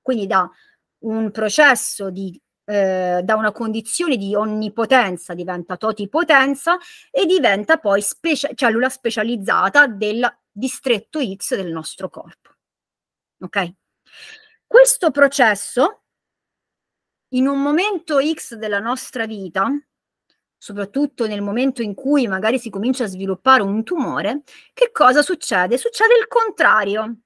Quindi da un processo di eh, da una condizione di onnipotenza diventa totipotenza e diventa poi specia- cellula specializzata del distretto X del nostro corpo. Ok? Questo processo, in un momento X della nostra vita, soprattutto nel momento in cui magari si comincia a sviluppare un tumore, che cosa succede? Succede il contrario.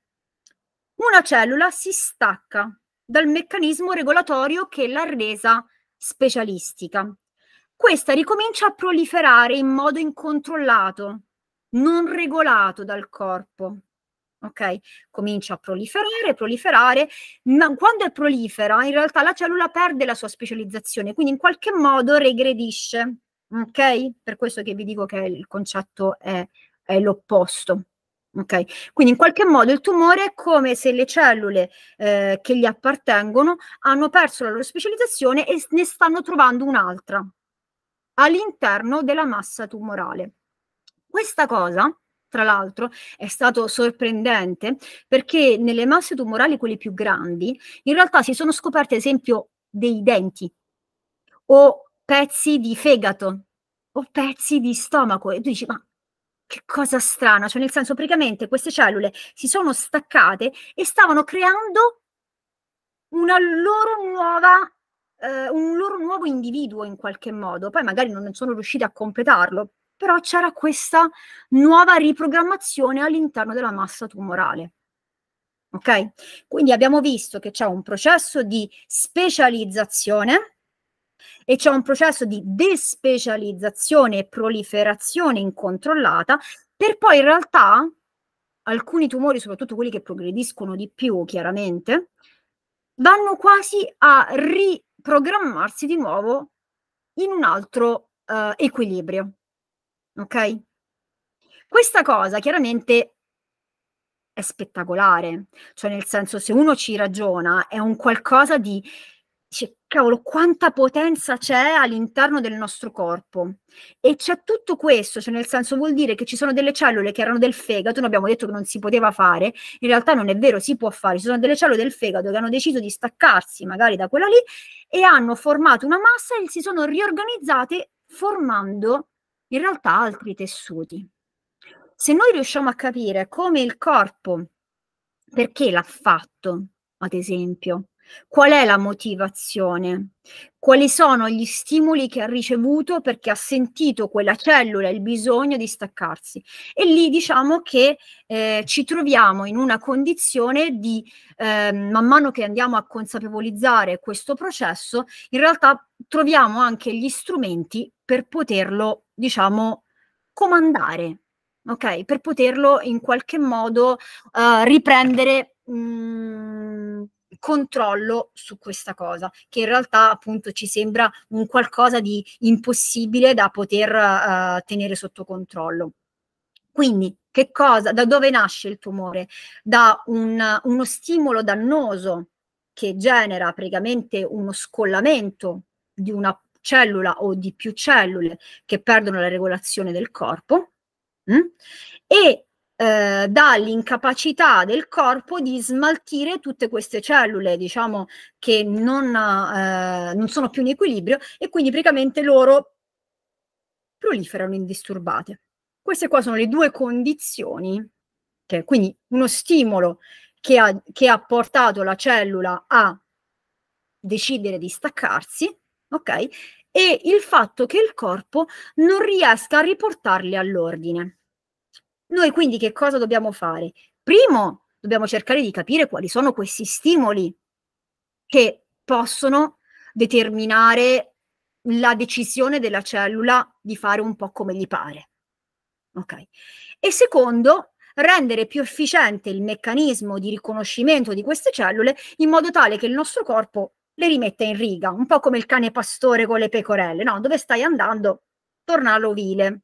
Una cellula si stacca dal meccanismo regolatorio che l'ha resa specialistica. Questa ricomincia a proliferare in modo incontrollato, non regolato dal corpo. Ok? Comincia a proliferare, proliferare, ma quando è prolifera, in realtà la cellula perde la sua specializzazione, quindi in qualche modo regredisce. Ok? Per questo che vi dico che il concetto è, è l'opposto. Okay? Quindi in qualche modo il tumore è come se le cellule eh, che gli appartengono hanno perso la loro specializzazione e ne stanno trovando un'altra all'interno della massa tumorale. Questa cosa, tra l'altro, è stato sorprendente perché nelle masse tumorali, quelle più grandi, in realtà si sono scoperti, ad esempio, dei denti o pezzi di fegato o pezzi di stomaco e tu dici ma che cosa strana, cioè nel senso praticamente queste cellule si sono staccate e stavano creando una loro nuova, eh, un loro nuovo individuo in qualche modo, poi magari non sono riuscite a completarlo, però c'era questa nuova riprogrammazione all'interno della massa tumorale. Ok? Quindi abbiamo visto che c'è un processo di specializzazione e c'è un processo di despecializzazione e proliferazione incontrollata per poi in realtà alcuni tumori, soprattutto quelli che progrediscono di più chiaramente, vanno quasi a riprogrammarsi di nuovo in un altro eh, equilibrio. Ok? Questa cosa chiaramente è spettacolare, cioè nel senso se uno ci ragiona è un qualcosa di dice, cavolo, quanta potenza c'è all'interno del nostro corpo. E c'è tutto questo, cioè nel senso vuol dire che ci sono delle cellule che erano del fegato, noi abbiamo detto che non si poteva fare, in realtà non è vero, si può fare, ci sono delle cellule del fegato che hanno deciso di staccarsi magari da quella lì e hanno formato una massa e si sono riorganizzate formando in realtà altri tessuti. Se noi riusciamo a capire come il corpo, perché l'ha fatto, ad esempio, Qual è la motivazione? Quali sono gli stimoli che ha ricevuto perché ha sentito quella cellula il bisogno di staccarsi? E lì diciamo che eh, ci troviamo in una condizione di, eh, man mano che andiamo a consapevolizzare questo processo, in realtà troviamo anche gli strumenti per poterlo, diciamo, comandare, ok? Per poterlo in qualche modo uh, riprendere. Mh, mm, controllo su questa cosa, che in realtà appunto ci sembra un qualcosa di impossibile da poter uh, tenere sotto controllo. Quindi, che cosa, da dove nasce il tumore? Da un, uno stimolo dannoso che genera praticamente uno scollamento di una cellula o di più cellule che perdono la regolazione del corpo mh? Mm? e eh, dall'incapacità del corpo di smaltire tutte queste cellule, diciamo, che non, eh, non sono più in equilibrio e quindi praticamente loro proliferano indisturbate. Queste qua sono le due condizioni, che, quindi uno stimolo che ha, che ha portato la cellula a decidere di staccarsi, ok? E il fatto che il corpo non riesca a riportarli all'ordine. Noi quindi che cosa dobbiamo fare? Primo, dobbiamo cercare di capire quali sono questi stimoli che possono determinare la decisione della cellula di fare un po' come gli pare. Okay. E secondo, rendere più efficiente il meccanismo di riconoscimento di queste cellule in modo tale che il nostro corpo le rimetta in riga, un po' come il cane pastore con le pecorelle, no? Dove stai andando? Torna all'ovile.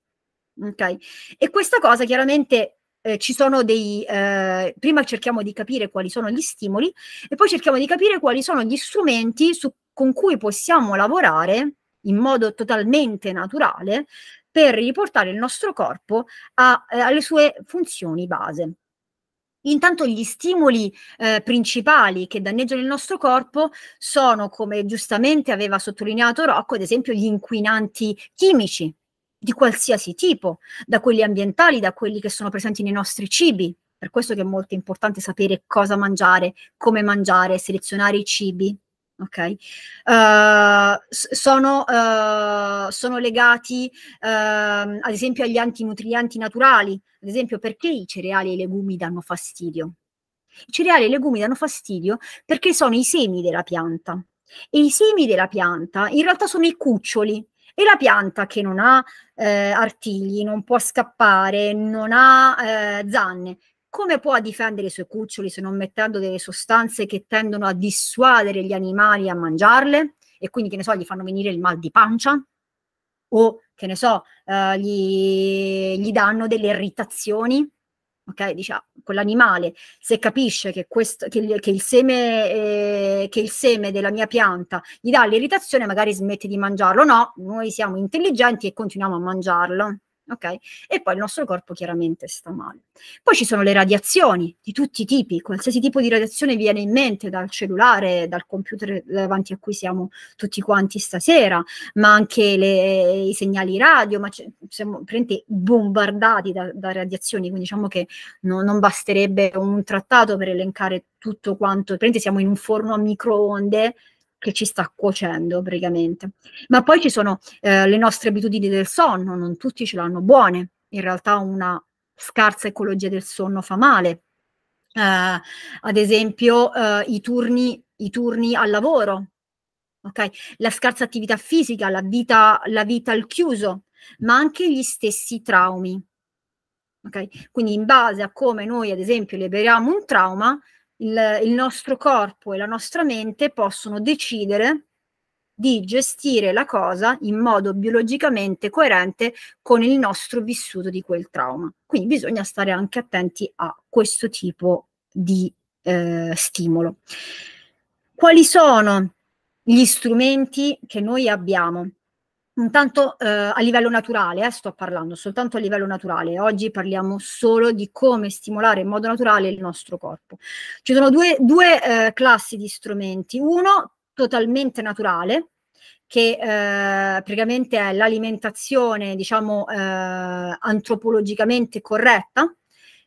Ok? E questa cosa chiaramente eh, ci sono dei... Eh, prima cerchiamo di capire quali sono gli stimoli e poi cerchiamo di capire quali sono gli strumenti su, con cui possiamo lavorare in modo totalmente naturale per riportare il nostro corpo a, eh, alle sue funzioni base. Intanto gli stimoli eh, principali che danneggiano il nostro corpo sono, come giustamente aveva sottolineato Rocco, ad esempio gli inquinanti chimici, di qualsiasi tipo, da quelli ambientali, da quelli che sono presenti nei nostri cibi. Per questo che è molto importante sapere cosa mangiare, come mangiare, selezionare i cibi. Okay? Uh, sono, uh, sono, legati uh, ad esempio agli antinutrienti naturali, ad esempio perché i cereali e i legumi danno fastidio? I cereali e i legumi danno fastidio perché sono i semi della pianta e i semi della pianta in realtà sono i cuccioli e la pianta che non ha eh, artigli, non può scappare, non ha eh, zanne, come può difendere i suoi cuccioli se non mettendo delle sostanze che tendono a dissuadere gli animali a mangiarle e quindi che ne so gli fanno venire il mal di pancia o che ne so eh, gli, gli danno delle irritazioni ok? Diciamo, ah, quell'animale, se capisce che, questo, che, che, il seme, eh, che il seme della mia pianta gli dà l'irritazione, magari smette di mangiarlo. No, noi siamo intelligenti e continuiamo a mangiarlo ok? E poi il nostro corpo chiaramente sta male. Poi ci sono le radiazioni di tutti i tipi, qualsiasi tipo di radiazione viene in mente dal cellulare, dal computer davanti a cui siamo tutti quanti stasera, ma anche le, i segnali radio, ma c- siamo praticamente bombardati da, da, radiazioni, quindi diciamo che no, non basterebbe un trattato per elencare tutto quanto, praticamente siamo in un forno a microonde che ci sta cuocendo praticamente. Ma poi ci sono eh, le nostre abitudini del sonno, non tutti ce l'hanno buone, in realtà una scarsa ecologia del sonno fa male. Eh, ad esempio eh, i, turni, i turni al lavoro, okay? la scarsa attività fisica, la vita, la vita al chiuso, ma anche gli stessi traumi. Okay? Quindi in base a come noi, ad esempio, liberiamo un trauma, il, il nostro corpo e la nostra mente possono decidere di gestire la cosa in modo biologicamente coerente con il nostro vissuto di quel trauma. Quindi bisogna stare anche attenti a questo tipo di eh, stimolo. Quali sono gli strumenti che noi abbiamo? intanto eh, a livello naturale, eh, sto parlando soltanto a livello naturale, oggi parliamo solo di come stimolare in modo naturale il nostro corpo. Ci sono due, due eh, classi di strumenti, uno totalmente naturale, che eh, praticamente è l'alimentazione, diciamo, eh, antropologicamente corretta,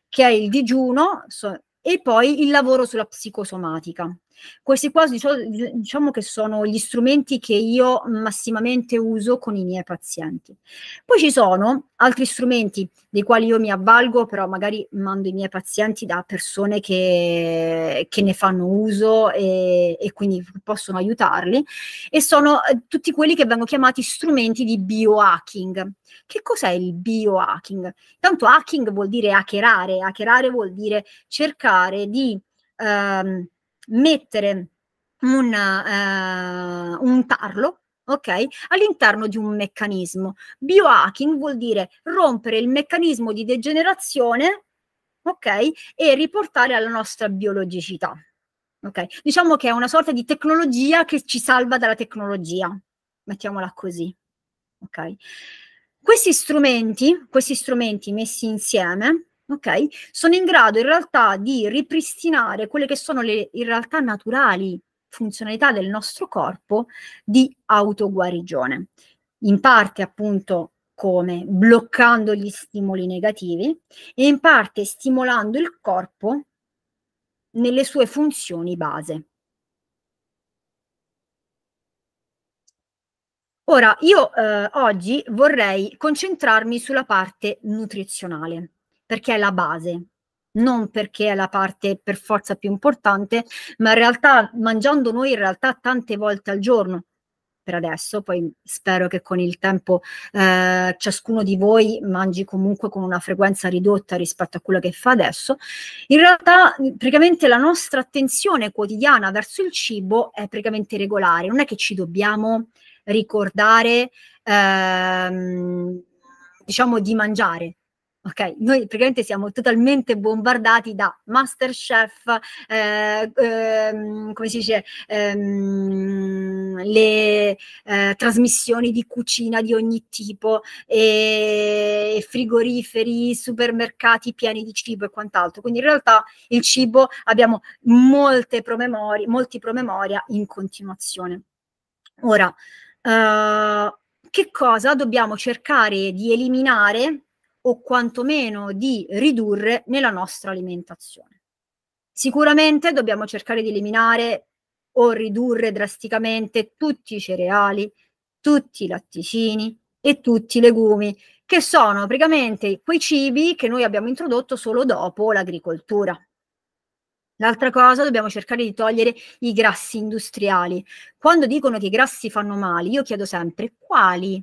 che è il digiuno so, e poi il lavoro sulla psicosomatica. Questi qua diciamo che sono gli strumenti che io massimamente uso con i miei pazienti. Poi ci sono altri strumenti dei quali io mi avvalgo, però magari mando i miei pazienti da persone che, che ne fanno uso e, e quindi possono aiutarli, e sono eh, tutti quelli che vengono chiamati strumenti di biohacking. Che cos'è il biohacking? Tanto hacking vuol dire hackerare, hackerare vuol dire cercare di ehm, mettere una, uh, eh, un tarlo Okay? All'interno di un meccanismo. Biohacking vuol dire rompere il meccanismo di degenerazione, okay? E riportare alla nostra biologicità. Okay? Diciamo che è una sorta di tecnologia che ci salva dalla tecnologia, mettiamola così. Questi strumenti, questi strumenti messi insieme, ok? Sono in grado in realtà di ripristinare quelle che sono le in realtà naturali funzionalità del nostro corpo di autoguarigione. In parte appunto come bloccando gli stimoli negativi e in parte stimolando il corpo nelle sue funzioni base. Ora, io eh, oggi vorrei concentrarmi sulla parte nutrizionale perché è la base, non perché è la parte per forza più importante, ma in realtà mangiando noi in realtà tante volte al giorno. Per adesso, poi spero che con il tempo eh, ciascuno di voi mangi comunque con una frequenza ridotta rispetto a quella che fa adesso. In realtà, praticamente la nostra attenzione quotidiana verso il cibo è praticamente regolare, non è che ci dobbiamo ricordare, ehm, diciamo, di mangiare Ok, noi praticamente siamo totalmente bombardati da Masterchef, eh, ehm, come si dice, ehm, le eh, trasmissioni di cucina di ogni tipo, e frigoriferi, supermercati pieni di cibo e quant'altro. Quindi in realtà il cibo abbiamo molte promemori, molti promemoria in continuazione. Ora, eh, che cosa dobbiamo cercare di eliminare? o quantomeno di ridurre nella nostra alimentazione. Sicuramente dobbiamo cercare di eliminare o ridurre drasticamente tutti i cereali, tutti i latticini e tutti i legumi, che sono praticamente quei cibi che noi abbiamo introdotto solo dopo l'agricoltura. L'altra cosa, dobbiamo cercare di togliere i grassi industriali. Quando dicono che i grassi fanno male, io chiedo sempre quali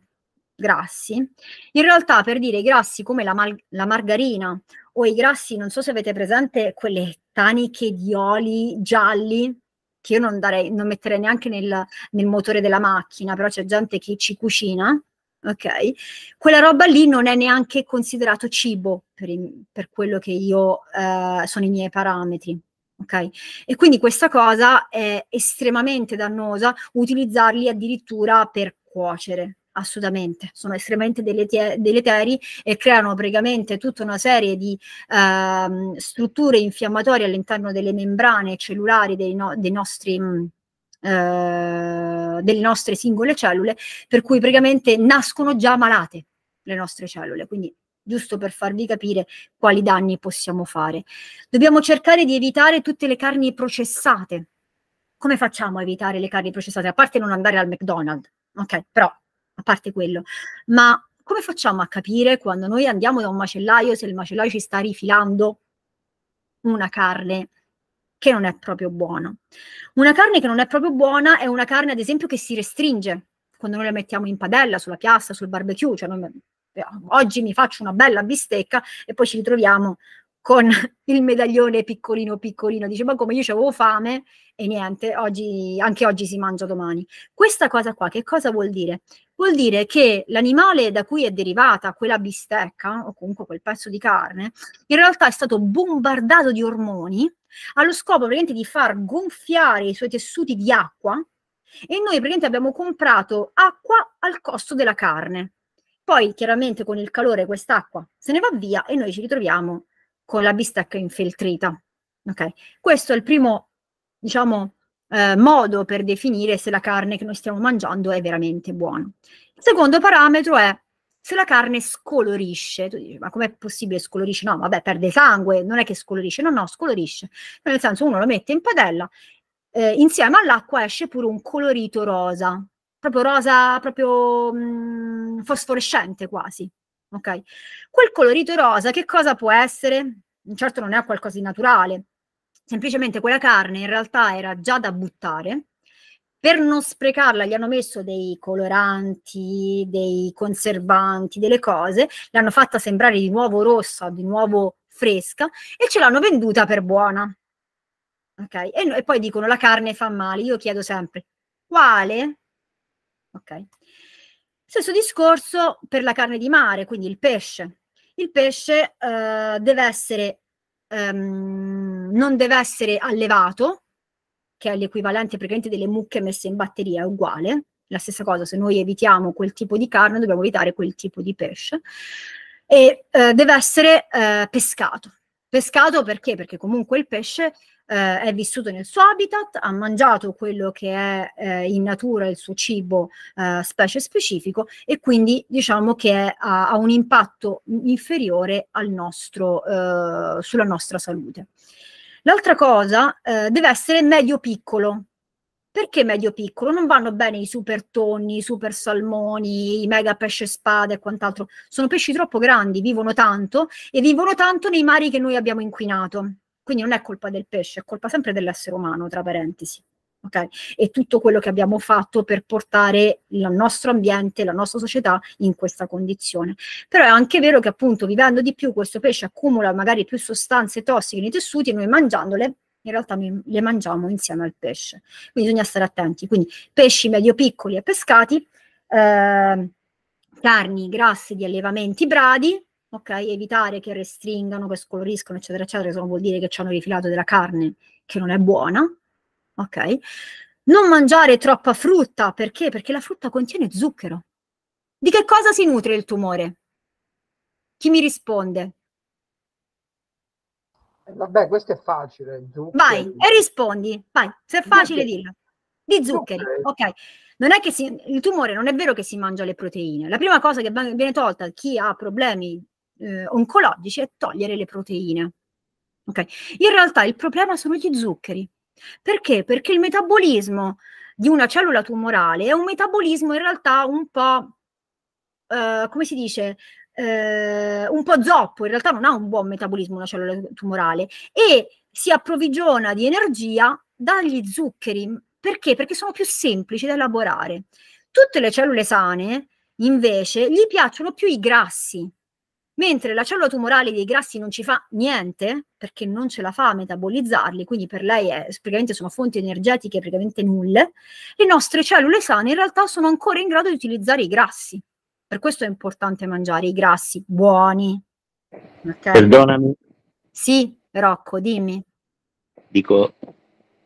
grassi, in realtà per dire i grassi come la, mal- la margarina o i grassi, non so se avete presente quelle taniche di oli gialli che io non, darei, non metterei neanche nel, nel motore della macchina, però c'è gente che ci cucina, ok? Quella roba lì non è neanche considerato cibo per, i, per quello che io eh, sono i miei parametri. Ok? E quindi questa cosa è estremamente dannosa utilizzarli addirittura per cuocere, assolutamente, sono estremamente deleteri e creano praticamente tutta una serie di ehm, strutture infiammatorie all'interno delle membrane cellulari dei, no dei nostri... Mh, mm, eh, delle nostre singole cellule, per cui praticamente nascono già malate le nostre cellule. Quindi giusto per farvi capire quali danni possiamo fare. Dobbiamo cercare di evitare tutte le carni processate. Come facciamo a evitare le carni processate? A parte non andare al McDonald's, ok? Però a parte quello, ma come facciamo a capire quando noi andiamo da un macellaio se il macellaio ci sta rifilando una carne che non è proprio buona? Una carne che non è proprio buona è una carne, ad esempio, che si restringe quando noi la mettiamo in padella, sulla piastra, sul barbecue, cioè noi, eh, oggi mi faccio una bella bistecca e poi ci ritroviamo con il medaglione piccolino piccolino, dice ma come io avevo fame e niente, oggi, anche oggi si mangia domani. Questa cosa qua che cosa vuol dire? Vuol dire che l'animale da cui è derivata quella bistecca o comunque quel pezzo di carne, in realtà è stato bombardato di ormoni allo scopo praticamente di far gonfiare i suoi tessuti di acqua e noi praticamente abbiamo comprato acqua al costo della carne. Poi chiaramente con il calore quest'acqua se ne va via e noi ci ritroviamo con la bistecca infeltrita. Okay? Questo è il primo, diciamo, eh, modo per definire se la carne che noi stiamo mangiando è veramente buona. Il secondo parametro è se la carne scolorisce, tu dici, ma com'è possibile scolorisce? No, vabbè, perde sangue, non è che scolorisce, no, no, scolorisce. Nel senso, uno lo mette in padella, eh, insieme all'acqua esce pure un colorito rosa, proprio rosa, proprio mh, mm, fosforescente quasi, ok? Quel colorito rosa che cosa può essere? Certo non è qualcosa di naturale, semplicemente quella carne in realtà era già da buttare, per non sprecarla gli hanno messo dei coloranti, dei conservanti, delle cose, l'hanno fatta sembrare di nuovo rossa, di nuovo fresca e ce l'hanno venduta per buona. Okay. E, e poi dicono la carne fa male, io chiedo sempre quale? Ok. Stesso discorso per la carne di mare, quindi il pesce. Il pesce eh, deve essere, ehm, non deve essere allevato, che è l'equivalente praticamente delle mucche messe in batteria, è uguale. La stessa cosa, se noi evitiamo quel tipo di carne, dobbiamo evitare quel tipo di pesce. E eh, deve essere eh, pescato. Pescato perché? Perché comunque il pesce eh, è vissuto nel suo habitat, ha mangiato quello che è eh, in natura il suo cibo eh, specie specifico e quindi diciamo che è, ha, ha, un impatto inferiore al nostro, eh, sulla nostra salute. L'altra cosa eh, deve essere medio piccolo, perché medio piccolo? Non vanno bene i super tonni, i super salmoni, i mega pesce spada e quant'altro. Sono pesci troppo grandi, vivono tanto e vivono tanto nei mari che noi abbiamo inquinato. Quindi non è colpa del pesce, è colpa sempre dell'essere umano, tra parentesi. Okay? E tutto quello che abbiamo fatto per portare il nostro ambiente, la nostra società in questa condizione. Però è anche vero che appunto vivendo di più questo pesce accumula magari più sostanze tossiche nei tessuti e noi mangiandole in realtà le mangiamo insieme al pesce. Quindi bisogna stare attenti. Quindi pesci medio piccoli e pescati, eh, carni, grassi di allevamenti, bradi, ok? Evitare che restringano, che scoloriscono, eccetera, eccetera, che vuol dire che ci hanno rifilato della carne che non è buona, ok? Non mangiare troppa frutta, perché? Perché la frutta contiene zucchero. Di che cosa si nutre il tumore? Chi mi risponde? Eh, vabbè, questo è facile. Zuccheri. Vai e rispondi, vai, se è facile zuccheri. dillo. Di zuccheri, ok. Non è che si, il tumore non è vero che si mangia le proteine. La prima cosa che viene tolta a chi ha problemi eh, oncologici e togliere le proteine. Okay. In realtà il problema sono gli zuccheri. Perché? Perché il metabolismo di una cellula tumorale è un metabolismo in realtà un po', eh, come si dice, eh, un po' zoppo, in realtà non ha un buon metabolismo una cellula tumorale e si approvvigiona di energia dagli zuccheri. Perché? Perché sono più semplici da elaborare. Tutte le cellule sane, invece, gli piacciono più i grassi, Mentre la cellula tumorale dei grassi non ci fa niente perché non ce la fa a metabolizzarli, quindi per lei è, praticamente sono fonti energetiche praticamente nulle, le nostre cellule sane in realtà sono ancora in grado di utilizzare i grassi. Per questo è importante mangiare i grassi buoni. Okay? Perdonami. Sì, Rocco, dimmi. Dico,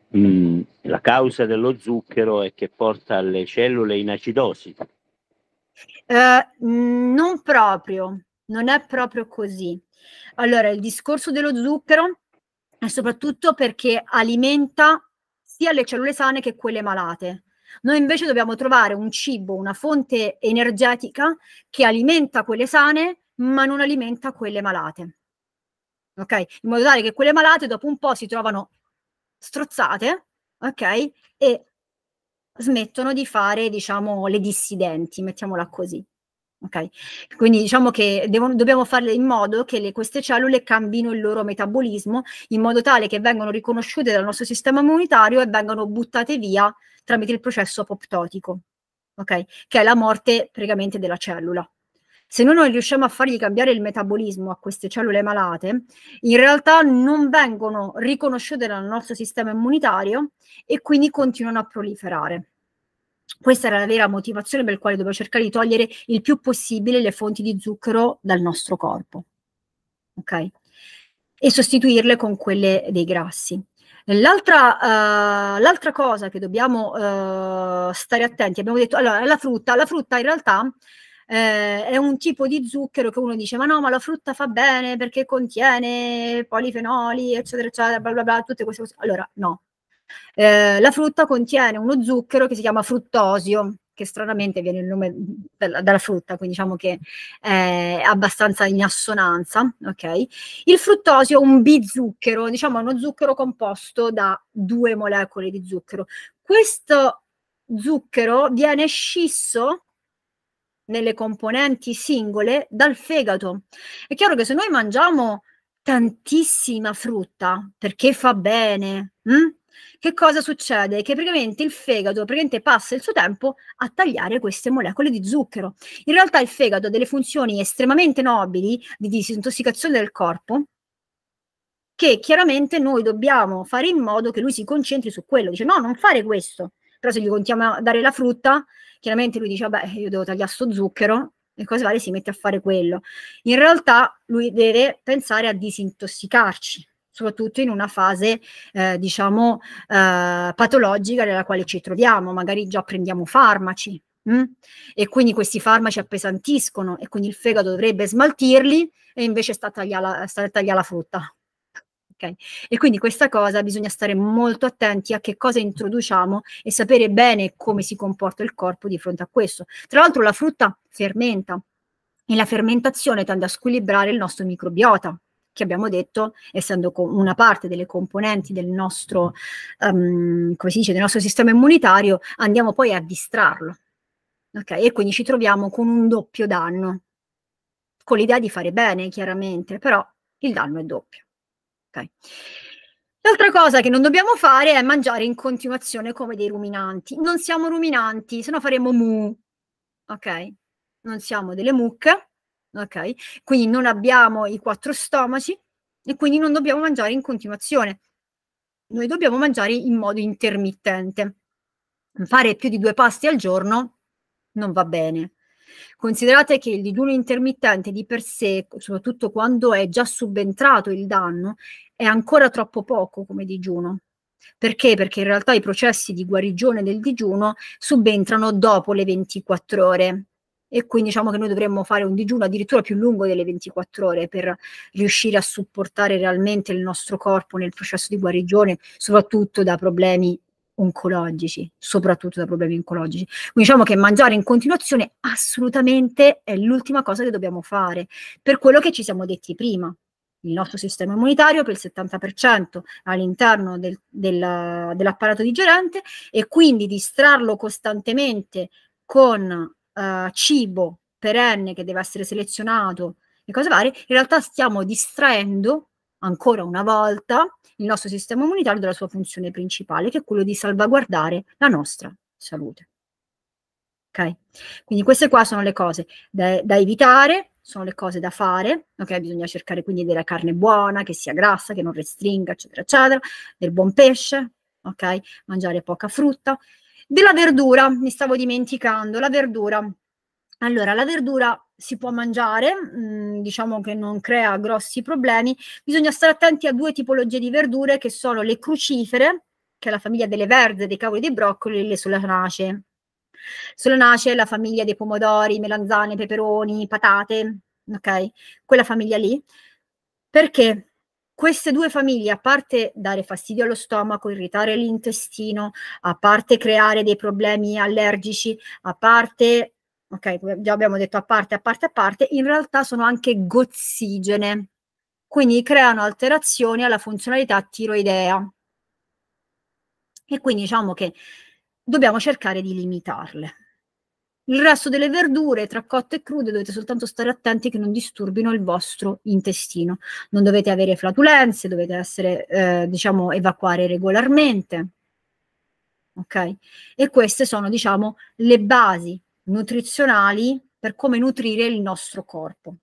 mh, mm, la causa dello zucchero è che porta le cellule in acidosi. Eh, mm, non proprio non è proprio così. Allora, il discorso dello zucchero è soprattutto perché alimenta sia le cellule sane che quelle malate. Noi invece dobbiamo trovare un cibo, una fonte energetica che alimenta quelle sane, ma non alimenta quelle malate. Ok? In modo tale che quelle malate dopo un po' si trovano strozzate, ok? E smettono di fare, diciamo, le dissidenti, mettiamola così. Okay? Quindi diciamo che devono, dobbiamo fare in modo che le, queste cellule cambino il loro metabolismo in modo tale che vengano riconosciute dal nostro sistema immunitario e vengano buttate via tramite il processo apoptotico, okay? che è la morte praticamente della cellula. Se noi non riusciamo a fargli cambiare il metabolismo a queste cellule malate, in realtà non vengono riconosciute dal nostro sistema immunitario e quindi continuano a proliferare questa era la vera motivazione per la quale doveva cercare di togliere il più possibile le fonti di zucchero dal nostro corpo. Okay? E sostituirle con quelle dei grassi. L'altra, uh, l'altra cosa che dobbiamo uh, stare attenti, abbiamo detto, allora, la frutta, la frutta in realtà eh, è un tipo di zucchero che uno dice ma no, ma la frutta fa bene perché contiene polifenoli, eccetera, eccetera, bla bla bla, tutte queste cose. Allora, no, eh, la frutta contiene uno zucchero che si chiama fruttosio, che stranamente viene il nome della, della frutta, quindi diciamo che è abbastanza in assonanza. Okay? Il fruttosio è un bizucchero, diciamo uno zucchero composto da due molecole di zucchero. Questo zucchero viene scisso nelle componenti singole dal fegato. È chiaro che se noi mangiamo tantissima frutta perché fa bene, mh? Hm? Che cosa succede? Che praticamente il fegato praticamente passa il suo tempo a tagliare queste molecole di zucchero. In realtà il fegato ha delle funzioni estremamente nobili di disintossicazione del corpo, che chiaramente noi dobbiamo fare in modo che lui si concentri su quello. Dice no, non fare questo. Però se gli continuiamo a dare la frutta, chiaramente lui dice vabbè, io devo tagliare sto zucchero, e cose varie si mette a fare quello. In realtà lui deve pensare a disintossicarci soprattutto in una fase, eh, diciamo, eh, patologica nella quale ci troviamo, magari già prendiamo farmaci. Mh? Mm? E quindi questi farmaci appesantiscono e quindi il fegato dovrebbe smaltirli e invece sta a tagliare la, taglia la frutta. Okay. E quindi questa cosa bisogna stare molto attenti a che cosa introduciamo e sapere bene come si comporta il corpo di fronte a questo. Tra l'altro la frutta fermenta e la fermentazione tende a squilibrare il nostro microbiota che abbiamo detto, essendo una parte delle componenti del nostro, um, dice, del nostro sistema immunitario, andiamo poi a distrarlo. Okay? E quindi ci troviamo con un doppio danno, con l'idea di fare bene, chiaramente, però il danno è doppio. Okay? L'altra cosa che non dobbiamo fare è mangiare in continuazione come dei ruminanti. Non siamo ruminanti, se no faremo mu. Ok? Non siamo delle mucche, ok? Quindi non abbiamo i quattro stomaci e quindi non dobbiamo mangiare in continuazione. Noi dobbiamo mangiare in modo intermittente. Fare più di due pasti al giorno non va bene. Considerate che il digiuno intermittente di per sé, soprattutto quando è già subentrato il danno, è ancora troppo poco come digiuno. Perché? Perché in realtà i processi di guarigione del digiuno subentrano dopo le 24 ore e quindi diciamo che noi dovremmo fare un digiuno addirittura più lungo delle 24 ore per riuscire a supportare realmente il nostro corpo nel processo di guarigione, soprattutto da problemi oncologici, soprattutto da problemi oncologici. Quindi diciamo che mangiare in continuazione assolutamente è l'ultima cosa che dobbiamo fare, per quello che ci siamo detti prima. Il nostro sistema immunitario per il 70% all'interno del, del, dell'apparato digerente e quindi distrarlo costantemente con eh, cibo perenne che deve essere selezionato e cose varie, in realtà stiamo distraendo ancora una volta il nostro sistema immunitario dalla sua funzione principale, che è quello di salvaguardare la nostra salute. Ok? Quindi queste qua sono le cose da, da evitare, sono le cose da fare, ok? Bisogna cercare quindi della carne buona, che sia grassa, che non restringa, eccetera, eccetera, del buon pesce, ok? Mangiare poca frutta, della verdura, mi stavo dimenticando, la verdura. Allora, la verdura si può mangiare, mm, diciamo che non crea grossi problemi. Bisogna stare attenti a due tipologie di verdure che sono le crucifere, che è la famiglia delle verde, dei cavoli dei broccoli, e le solanacee. Solanacee è la famiglia dei pomodori, melanzane, peperoni, patate, ok? Quella famiglia lì. Perché? queste due famiglie, a parte dare fastidio allo stomaco, irritare l'intestino, a parte creare dei problemi allergici, a parte, ok, già abbiamo detto a parte, a parte, a parte, in realtà sono anche gozzigene, quindi creano alterazioni alla funzionalità tiroidea. E quindi diciamo che dobbiamo cercare di limitarle. Il resto delle verdure, tra cotte e crude, dovete soltanto stare attenti che non disturbino il vostro intestino. Non dovete avere flatulenze, dovete essere, eh, diciamo, evacuare regolarmente. Ok? E queste sono, diciamo, le basi nutrizionali per come nutrire il nostro corpo.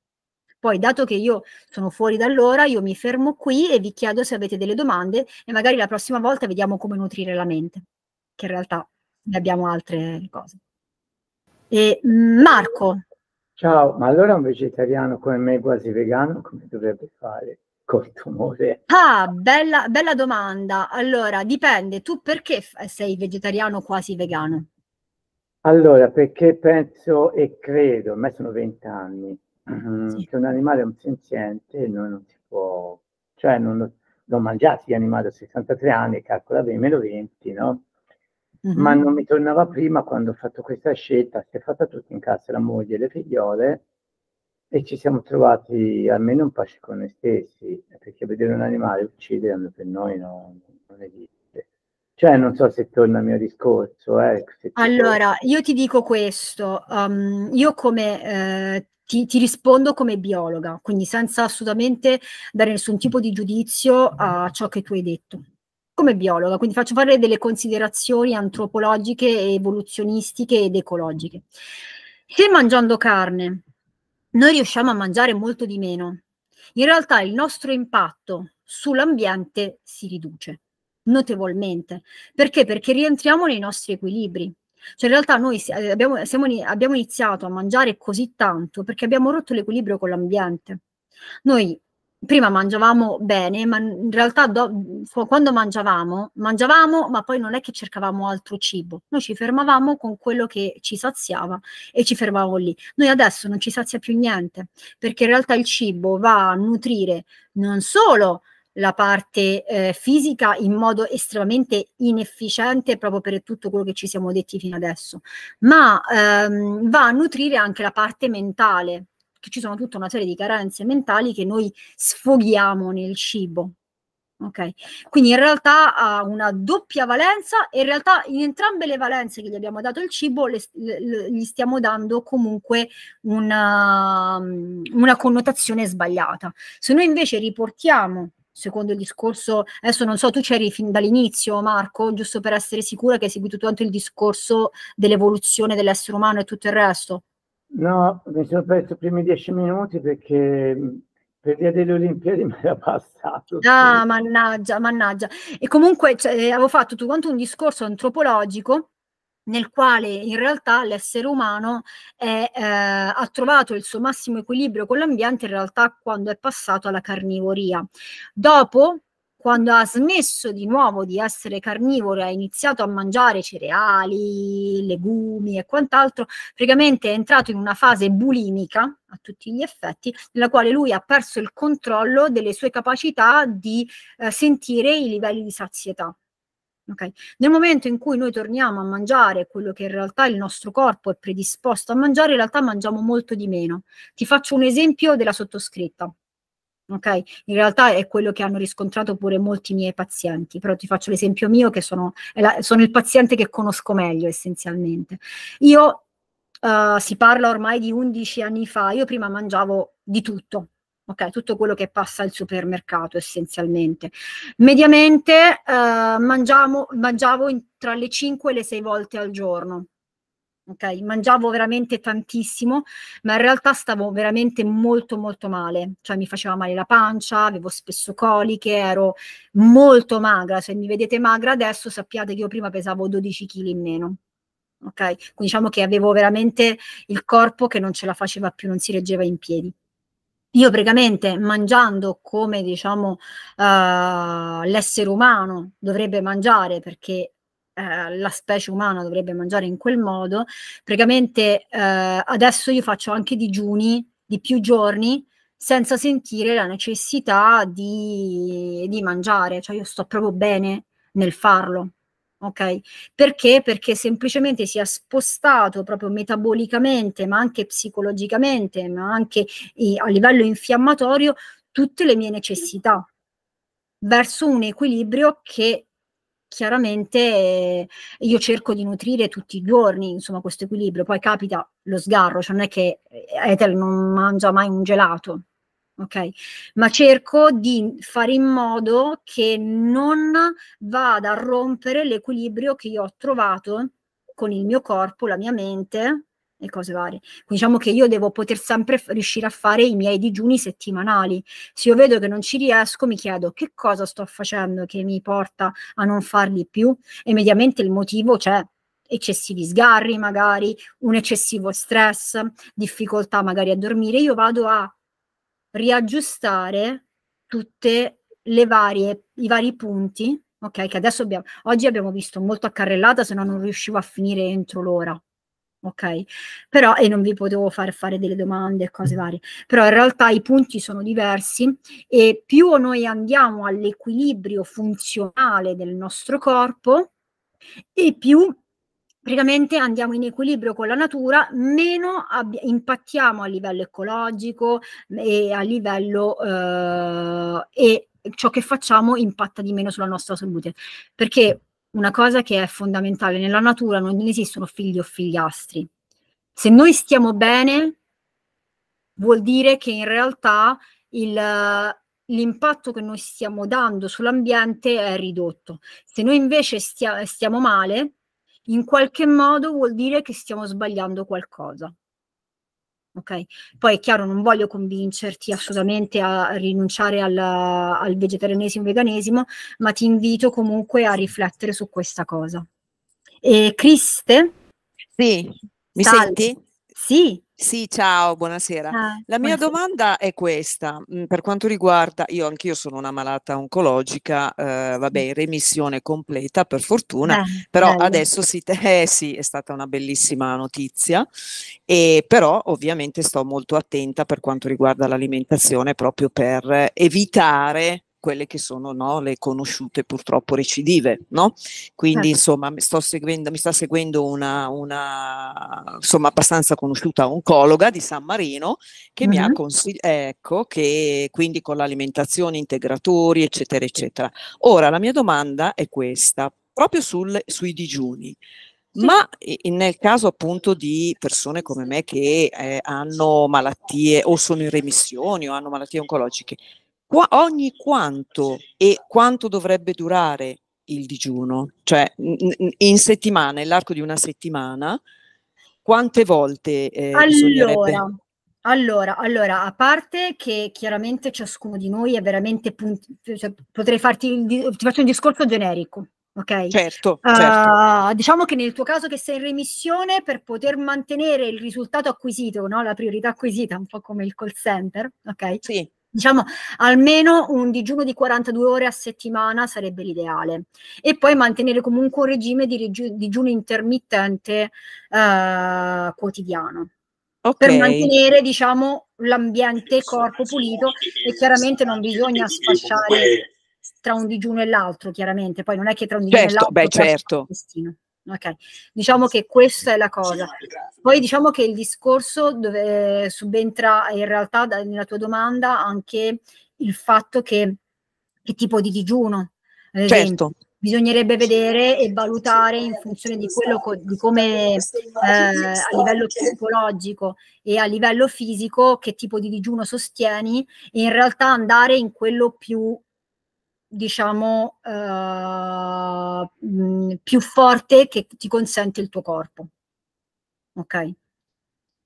Poi, dato che io sono fuori dall'ora, io mi fermo qui e vi chiedo se avete delle domande e magari la prossima volta vediamo come nutrire la mente, che in realtà ne abbiamo altre cose. Eh, Marco. Ciao, ma allora un vegetariano come me, quasi vegano, come dovrebbe fare? Col tumore? Ah, bella, bella domanda. Allora, dipende, tu perché sei vegetariano quasi vegano? Allora, perché penso e credo, ormai sono vent'anni, mm, sì. che un animale è un senziente, non, non si può, cioè non lo, l'ho mangiato gli animali a 63 anni, calcola bene, meno 20, no? mm-hmm. ma non mi tornava prima quando ho fatto questa scelta, si è fatta tutto in casa la moglie e le figliole e ci siamo trovati almeno in pace con noi stessi, perché vedere un animale uccidere per noi non, non esiste. Cioè, non so se torna al mio discorso. Eh, allora, torna. io ti dico questo. Um, io come eh, ti, ti, rispondo come biologa, quindi senza assolutamente dare nessun tipo di giudizio a ciò che tu hai detto come biologa, quindi faccio fare delle considerazioni antropologiche, evoluzionistiche ed ecologiche. Se mangiando carne noi riusciamo a mangiare molto di meno, in realtà il nostro impatto sull'ambiente si riduce notevolmente. Perché? Perché rientriamo nei nostri equilibri. Cioè in realtà noi abbiamo, siamo, abbiamo iniziato a mangiare così tanto perché abbiamo rotto l'equilibrio con l'ambiente. Noi prima mangiavamo bene, ma in realtà do, quando mangiavamo, mangiavamo, ma poi non è che cercavamo altro cibo, noi ci fermavamo con quello che ci saziava e ci fermavamo lì. Noi adesso non ci sazia più niente, perché in realtà il cibo va a nutrire non solo la parte eh, fisica in modo estremamente inefficiente proprio per tutto quello che ci siamo detti fino adesso, ma ehm, va a nutrire anche la parte mentale, che ci sono tutta una serie di carenze mentali che noi sfoghiamo nel cibo. Ok, quindi in realtà ha una doppia valenza e in realtà in entrambe le valenze che gli abbiamo dato il cibo le, le, gli stiamo dando comunque una, una connotazione sbagliata. Se noi invece riportiamo secondo il discorso, adesso non so, tu c'eri fin dall'inizio Marco, giusto per essere sicura che hai seguito tanto il discorso dell'evoluzione dell'essere umano e tutto il resto. No, mi sono perso i primi dieci minuti perché mm, per via delle Olimpiadi mi era passato. Ah, mannaggia, mannaggia. E comunque cioè, eh, avevo fatto tutto quanto un discorso antropologico nel quale in realtà l'essere umano è, eh, ha trovato il suo massimo equilibrio con l'ambiente in realtà quando è passato alla carnivoria. Dopo quando ha smesso di nuovo di essere carnivoro e ha iniziato a mangiare cereali, legumi e quant'altro, praticamente è entrato in una fase bulimica a tutti gli effetti, nella quale lui ha perso il controllo delle sue capacità di eh, sentire i livelli di sazietà. Okay. Nel momento in cui noi torniamo a mangiare quello che in realtà il nostro corpo è predisposto a mangiare, in realtà mangiamo molto di meno. Ti faccio un esempio della sottoscritta. Ok, In realtà è quello che hanno riscontrato pure molti miei pazienti, però ti faccio l'esempio mio che sono, la, sono il paziente che conosco meglio essenzialmente. Io uh, si parla ormai di 11 anni fa, io prima mangiavo di tutto. Okay, tutto quello che passa al supermercato essenzialmente. Mediamente uh, mangiamo, mangiavo in, tra le 5 e le 6 volte al giorno, ok? Mangiavo veramente tantissimo, ma in realtà stavo veramente molto molto male, cioè mi faceva male la pancia, avevo spesso coliche, ero molto magra, se mi vedete magra adesso sappiate che io prima pesavo 12 kg in meno. Ok, quindi diciamo che avevo veramente il corpo che non ce la faceva più, non si reggeva in piedi. Io praticamente mangiando come diciamo uh, l'essere umano dovrebbe mangiare perché eh, la specie umana dovrebbe mangiare in quel modo, praticamente eh, adesso io faccio anche digiuni di più giorni senza sentire la necessità di, di mangiare, cioè io sto proprio bene nel farlo. Ok? Perché? Perché semplicemente si è spostato proprio metabolicamente, ma anche psicologicamente, ma anche a livello infiammatorio, tutte le mie necessità verso un equilibrio che chiaramente eh, io cerco di nutrire tutti i giorni insomma, questo equilibrio, poi capita lo sgarro, cioè non è che eh, Ethel non mangia mai un gelato, ok? Ma cerco di fare in modo che non vada a rompere l'equilibrio che io ho trovato con il mio corpo, la mia mente, e cose varie. Quindi diciamo che io devo poter sempre riuscire a fare i miei digiuni settimanali. Se io vedo che non ci riesco, mi chiedo che cosa sto facendo che mi porta a non farli più e mediamente il motivo c'è eccessivi sgarri magari, un eccessivo stress, difficoltà magari a dormire, io vado a riaggiustare tutte le varie i vari punti, ok, che adesso abbiamo oggi abbiamo visto molto accarrellata, se no non riuscivo a finire entro l'ora ok? Però, e non vi potevo far fare delle domande e cose mm. varie, però in realtà i punti sono diversi e più noi andiamo all'equilibrio funzionale del nostro corpo e più praticamente andiamo in equilibrio con la natura, meno abbi- impattiamo a livello ecologico e a livello eh, e ciò che facciamo impatta di meno sulla nostra salute, perché una cosa che è fondamentale, nella natura non esistono figli o figliastri. Se noi stiamo bene, vuol dire che in realtà il, l'impatto che noi stiamo dando sull'ambiente è ridotto. Se noi invece stia, stiamo male, in qualche modo vuol dire che stiamo sbagliando qualcosa ok? Poi è chiaro, non voglio convincerti assolutamente a rinunciare al, al vegetarianesimo e veganesimo, ma ti invito comunque a riflettere su questa cosa. E Criste? Sì, mi Salve. senti? Sì, sì, ciao, buonasera. Ah, La mia buonasera. domanda è questa, mhmm, per quanto riguarda, io anch'io sono una malata oncologica, eh, vabbè, in remissione completa per fortuna, Ah, però bello. adesso si te- eh, sì, è stata una bellissima notizia, e però ovviamente sto molto attenta per quanto riguarda l'alimentazione proprio per evitare quelle che sono no, le conosciute purtroppo recidive. No? Quindi eh. insomma mi, sto seguendo, mi, sta seguendo una, una insomma, abbastanza conosciuta oncologa di San Marino che mm-hmm. mi ha consigliato, ecco, che quindi con l'alimentazione, integratori, eccetera, eccetera. Ora la mia domanda è questa, proprio sul, sui digiuni. Sì. Ma nel caso appunto di persone come me che eh, hanno malattie o sono in remissioni o hanno malattie oncologiche, Qua, ogni quanto e quanto dovrebbe durare il digiuno? Cioè in settimana, nell'arco di una settimana, quante volte eh, allora. bisognerebbe... Allora, allora, a parte che chiaramente ciascuno di noi è veramente punt- cioè, potrei farti ti faccio un discorso generico, ok? Certo, uh, certo, Diciamo che nel tuo caso che sei in remissione per poter mantenere il risultato acquisito, no? la priorità acquisita, un po' come il call center, ok? Sì. Diciamo almeno un digiuno di 42 ore a settimana sarebbe l'ideale e poi mantenere comunque un regime di regi- digiuno intermittente eh, quotidiano. Okay. Per mantenere, diciamo, l'ambiente corpo pulito e chiaramente non bisogna sfasciare tra un digiuno e l'altro, chiaramente. Poi non è che tra un digiuno certo, e l'altro beh, certo. Ok, diciamo che questa è la cosa. Poi diciamo che il discorso dove subentra in realtà nella tua domanda anche il fatto che, che tipo di digiuno. certo bisognerebbe vedere e valutare in funzione di quello co- di come eh, a livello psicologico e a livello fisico che tipo di digiuno sostieni e in realtà andare in quello più diciamo, uh, più forte che ti consente il tuo corpo. Ok?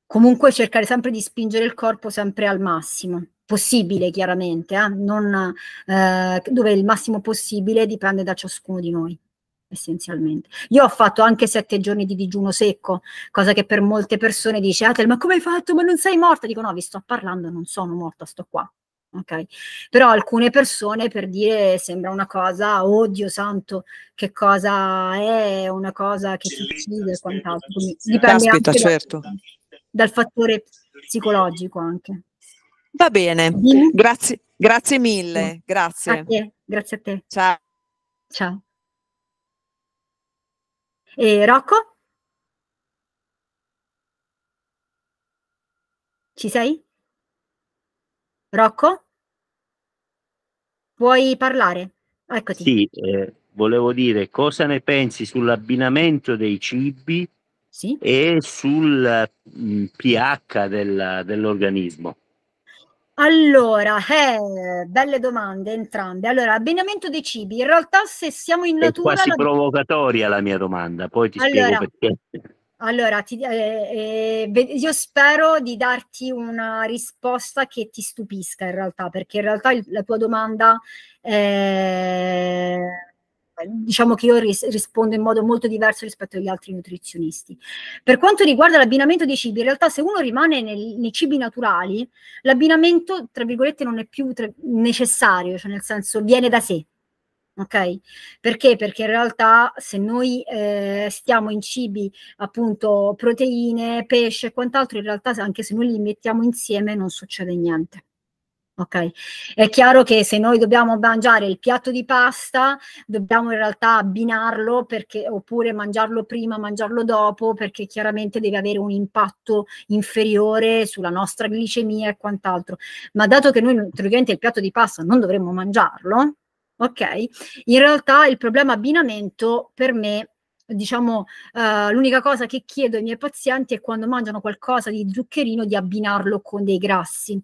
Comunque cercare sempre di spingere il corpo sempre al massimo possibile chiaramente, eh? Non, eh, dove il massimo possibile dipende da ciascuno di noi essenzialmente. Io ho fatto anche sette giorni di digiuno secco, cosa che per molte persone dice, Atel, ma come hai fatto? Ma non sei morta? Dico no, vi sto parlando, non sono morta, sto qua ok? Però alcune persone per dire sembra una cosa, oh Dio santo, che cosa è, una cosa che si uccide e quant'altro. Dipende Aspetta, anche certo. da, dal fattore psicologico anche. Va bene, mm. grazie, grazie mille, grazie. A te, grazie a te. Ciao. Ciao. E Rocco? Ci sei? Rocco? Vuoi parlare? Eccoti. Sì, eh, volevo dire cosa ne pensi sull'abbinamento dei cibi sì? e sul mh, mm, pH del, dell'organismo. Allora, eh, belle domande entrambe. Allora, abbinamento dei cibi. In realtà, se siamo in natura. È quasi la... provocatoria la mia domanda, poi ti allora, spiego perché. Allora, ti, eh, eh, io spero di darti una risposta che ti stupisca in realtà, perché in realtà il, la tua domanda, eh, diciamo che io ris- rispondo in modo molto diverso rispetto agli altri nutrizionisti. Per quanto riguarda l'abbinamento dei cibi, in realtà se uno rimane nel, nei cibi naturali, l'abbinamento, tra virgolette, non è più tra- necessario, cioè nel senso viene da sé, ok? Perché? Perché in realtà se noi eh, stiamo in cibi appunto proteine, pesce e quant'altro, in realtà anche se noi li mettiamo insieme non succede niente. Ok, è chiaro che se noi dobbiamo mangiare il piatto di pasta, dobbiamo in realtà abbinarlo perché, oppure mangiarlo prima, mangiarlo dopo, perché chiaramente deve avere un impatto inferiore sulla nostra glicemia e quant'altro. Ma dato che noi, teoricamente, il piatto di pasta non dovremmo mangiarlo, ok? In realtà il problema abbinamento per me diciamo uh, l'unica cosa che chiedo ai miei pazienti è quando mangiano qualcosa di zuccherino di abbinarlo con dei grassi.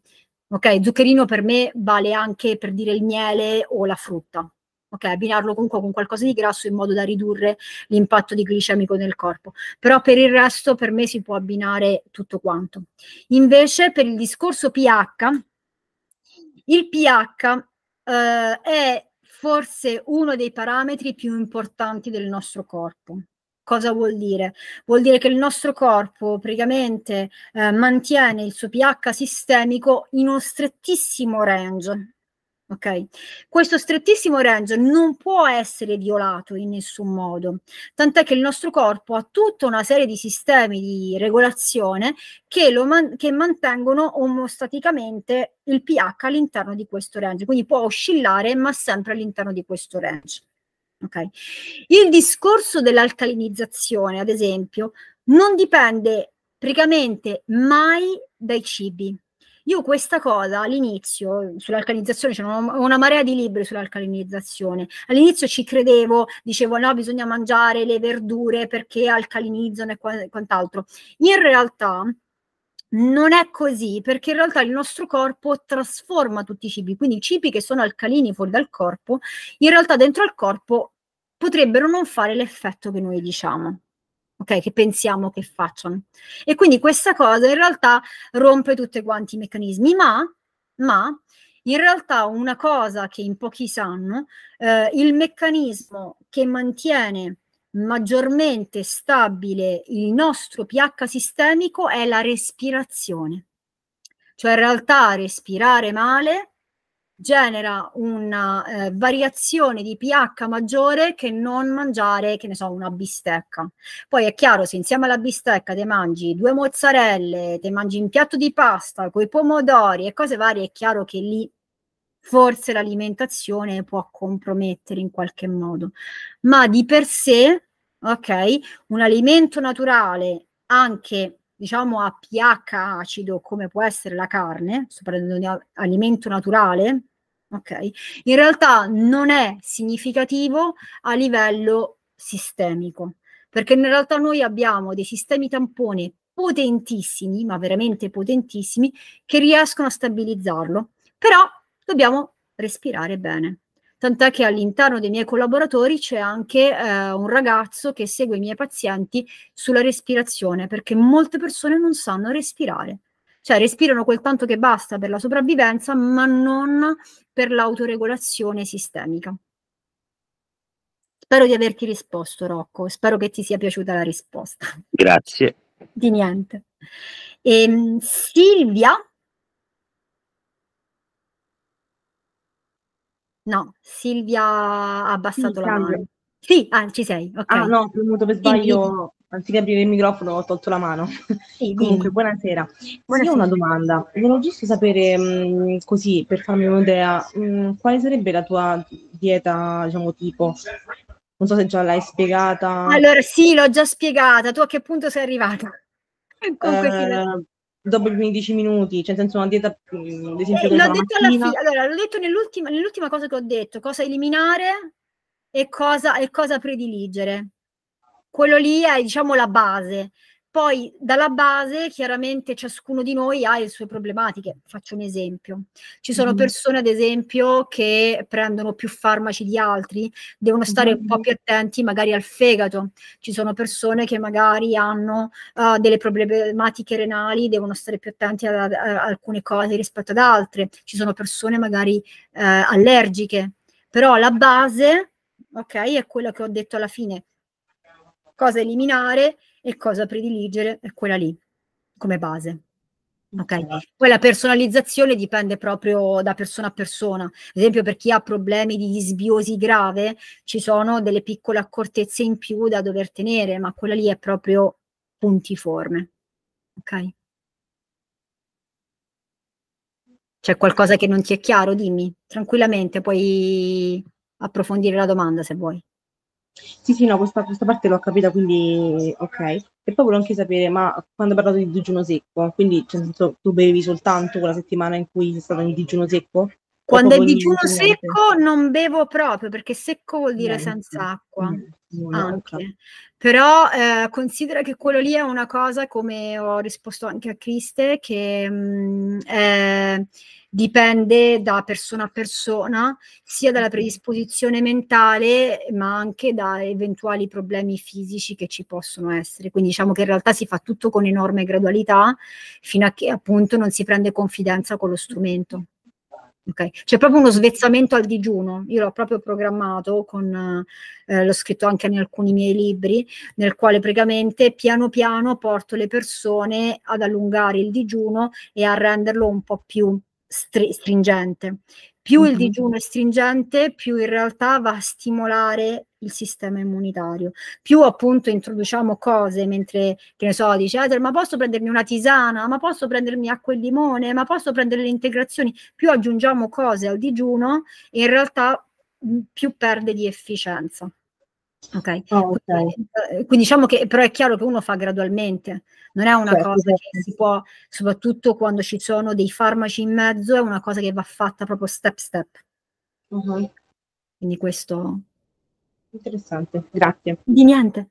Ok, zuccherino per me vale anche per dire il miele o la frutta. Ok, abbinarlo comunque con qualcosa di grasso in modo da ridurre l'impatto di glicemico nel corpo. Però per il resto per me si può abbinare tutto quanto. Invece per il discorso pH, il pH uh, eh, è forse uno dei parametri più importanti del nostro corpo. Cosa vuol dire? Vuol dire che il nostro corpo praticamente eh, mantiene il suo pH sistemico in uno strettissimo range, ok? Questo strettissimo range non può essere violato in nessun modo, tant'è che il nostro corpo ha tutta una serie di sistemi di regolazione che, man- che mantengono omostaticamente il pH all'interno di questo range, quindi può oscillare ma sempre all'interno di questo range. Okay. Il discorso dell'alcalinizzazione, ad esempio, non dipende praticamente mai dai cibi io questa cosa all'inizio, sull'alcalinizzazione, c'era una, una, marea di libri sull'alcalinizzazione, all'inizio ci credevo, dicevo no, bisogna mangiare le verdure perché alcalinizzano e quant'altro. In realtà non è così, perché in realtà il nostro corpo trasforma tutti i cibi, quindi i cibi che sono alcalini fuori dal corpo, in realtà dentro al corpo potrebbero non fare l'effetto che noi diciamo ok? Che pensiamo che facciano. E quindi questa cosa in realtà rompe tutti quanti i meccanismi, ma, ma in realtà una cosa che in pochi sanno, eh, il meccanismo che mantiene maggiormente stabile il nostro pH sistemico è la respirazione. Cioè in realtà respirare male genera una eh, variazione di pH maggiore che non mangiare, che ne so, una bistecca. Poi è chiaro, se insieme alla bistecca te mangi due mozzarelle, te mangi un piatto di pasta con i pomodori e cose varie, è chiaro che lì forse l'alimentazione può compromettere in qualche modo. Ma di per sé, ok, un alimento naturale anche diciamo a pH acido come può essere la carne, sto soprattutto alimento naturale, ok? In realtà non è significativo a livello sistemico, perché in realtà noi abbiamo dei sistemi tampone potentissimi, ma veramente potentissimi, che riescono a stabilizzarlo, però dobbiamo respirare bene. Tant'è che all'interno dei miei collaboratori c'è anche eh, un ragazzo che segue i miei pazienti sulla respirazione, perché molte persone non sanno respirare cioè respirano quel tanto che basta per la sopravvivenza, ma non per l'autoregolazione sistemica. Spero di averti risposto, Rocco, spero che ti sia piaciuta la risposta. Grazie. Di niente. E, ehm, Silvia? No, Silvia ha abbassato sì, la mano. Sì, ah, ci sei. Okay. Ah no, ho premuto per sbaglio anziché aprire il microfono ho tolto la mano. Sì, Comunque, buonasera. buonasera. Io ho una domanda, volevo giusto sapere mh, mm, così, per farmi un'idea, mh, mm, quale sarebbe la tua dieta, diciamo, tipo? Non so se già l'hai spiegata. Allora, sì, l'ho già spiegata. Tu a che punto sei arrivata? Eh, dopo i 15 minuti, cioè senso una dieta mm, ad esempio eh, l'ho detto alla fine, allora l'ho detto nell'ultima, nell'ultima cosa che ho detto, cosa eliminare e cosa, e cosa prediligere quello lì è diciamo la base. Poi dalla base chiaramente ciascuno di noi ha le sue problematiche. Faccio un esempio. Ci sono persone, ad esempio, che prendono più farmaci di altri, devono stare un po' più attenti magari al fegato. Ci sono persone che magari hanno uh, delle problematiche renali, devono stare più attenti ad alcune cose rispetto ad altre. Ci sono persone magari uh, allergiche. Però la base, ok, è quello che ho detto alla fine cosa eliminare e cosa prediligere è quella lì come base. Okay. Poi la personalizzazione dipende proprio da persona a persona. Ad esempio, per chi ha problemi di disbiosi grave, ci sono delle piccole accortezze in più da dover tenere, ma quella lì è proprio puntiforme. Ok? C'è qualcosa che non ti è chiaro? Dimmi tranquillamente, puoi approfondire la domanda se vuoi. Sì, sì, no, questa, questa parte l'ho capita, quindi ok. E poi volevo anche sapere, ma quando hai parlato di digiuno secco, quindi cioè, tu bevi soltanto quella settimana in cui sei stato in digiuno secco? Quando è digiuno secco non bevo proprio, perché secco vuol dire Niente. senza acqua. Mm, eh, anche. Esatto. Però eh, considera che quello lì è una cosa, come ho risposto anche a Criste, che mh, mm, eh, dipende da persona a persona, sia dalla mm-hmm. predisposizione mentale, ma anche da eventuali problemi fisici che ci possono essere. Quindi diciamo che in realtà si fa tutto con enorme gradualità, fino a che appunto non si prende confidenza con lo strumento. Okay. C'è proprio uno svezzamento al digiuno, io l'ho proprio programmato, con, eh, l'ho scritto anche in alcuni miei libri, nel quale praticamente piano piano porto le persone ad allungare il digiuno e a renderlo un po' più stringente. Più mm-hmm. il mhm. digiuno è stringente, più in realtà va a stimolare il sistema immunitario. Più appunto introduciamo cose mentre, che ne so, dice, ah, ma posso prendermi una tisana, ma posso prendermi acqua e limone, ma posso prendere le integrazioni. Più aggiungiamo cose al digiuno, in realtà più perde di efficienza. Ok, ah, okay. Quindi, eh, quindi, diciamo che però è chiaro che uno fa gradualmente, non è una certo, cosa certo. che si può, soprattutto quando ci sono dei farmaci in mezzo, è una cosa che va fatta proprio step step. Uh-huh. Quindi questo... Interessante, grazie. Di niente.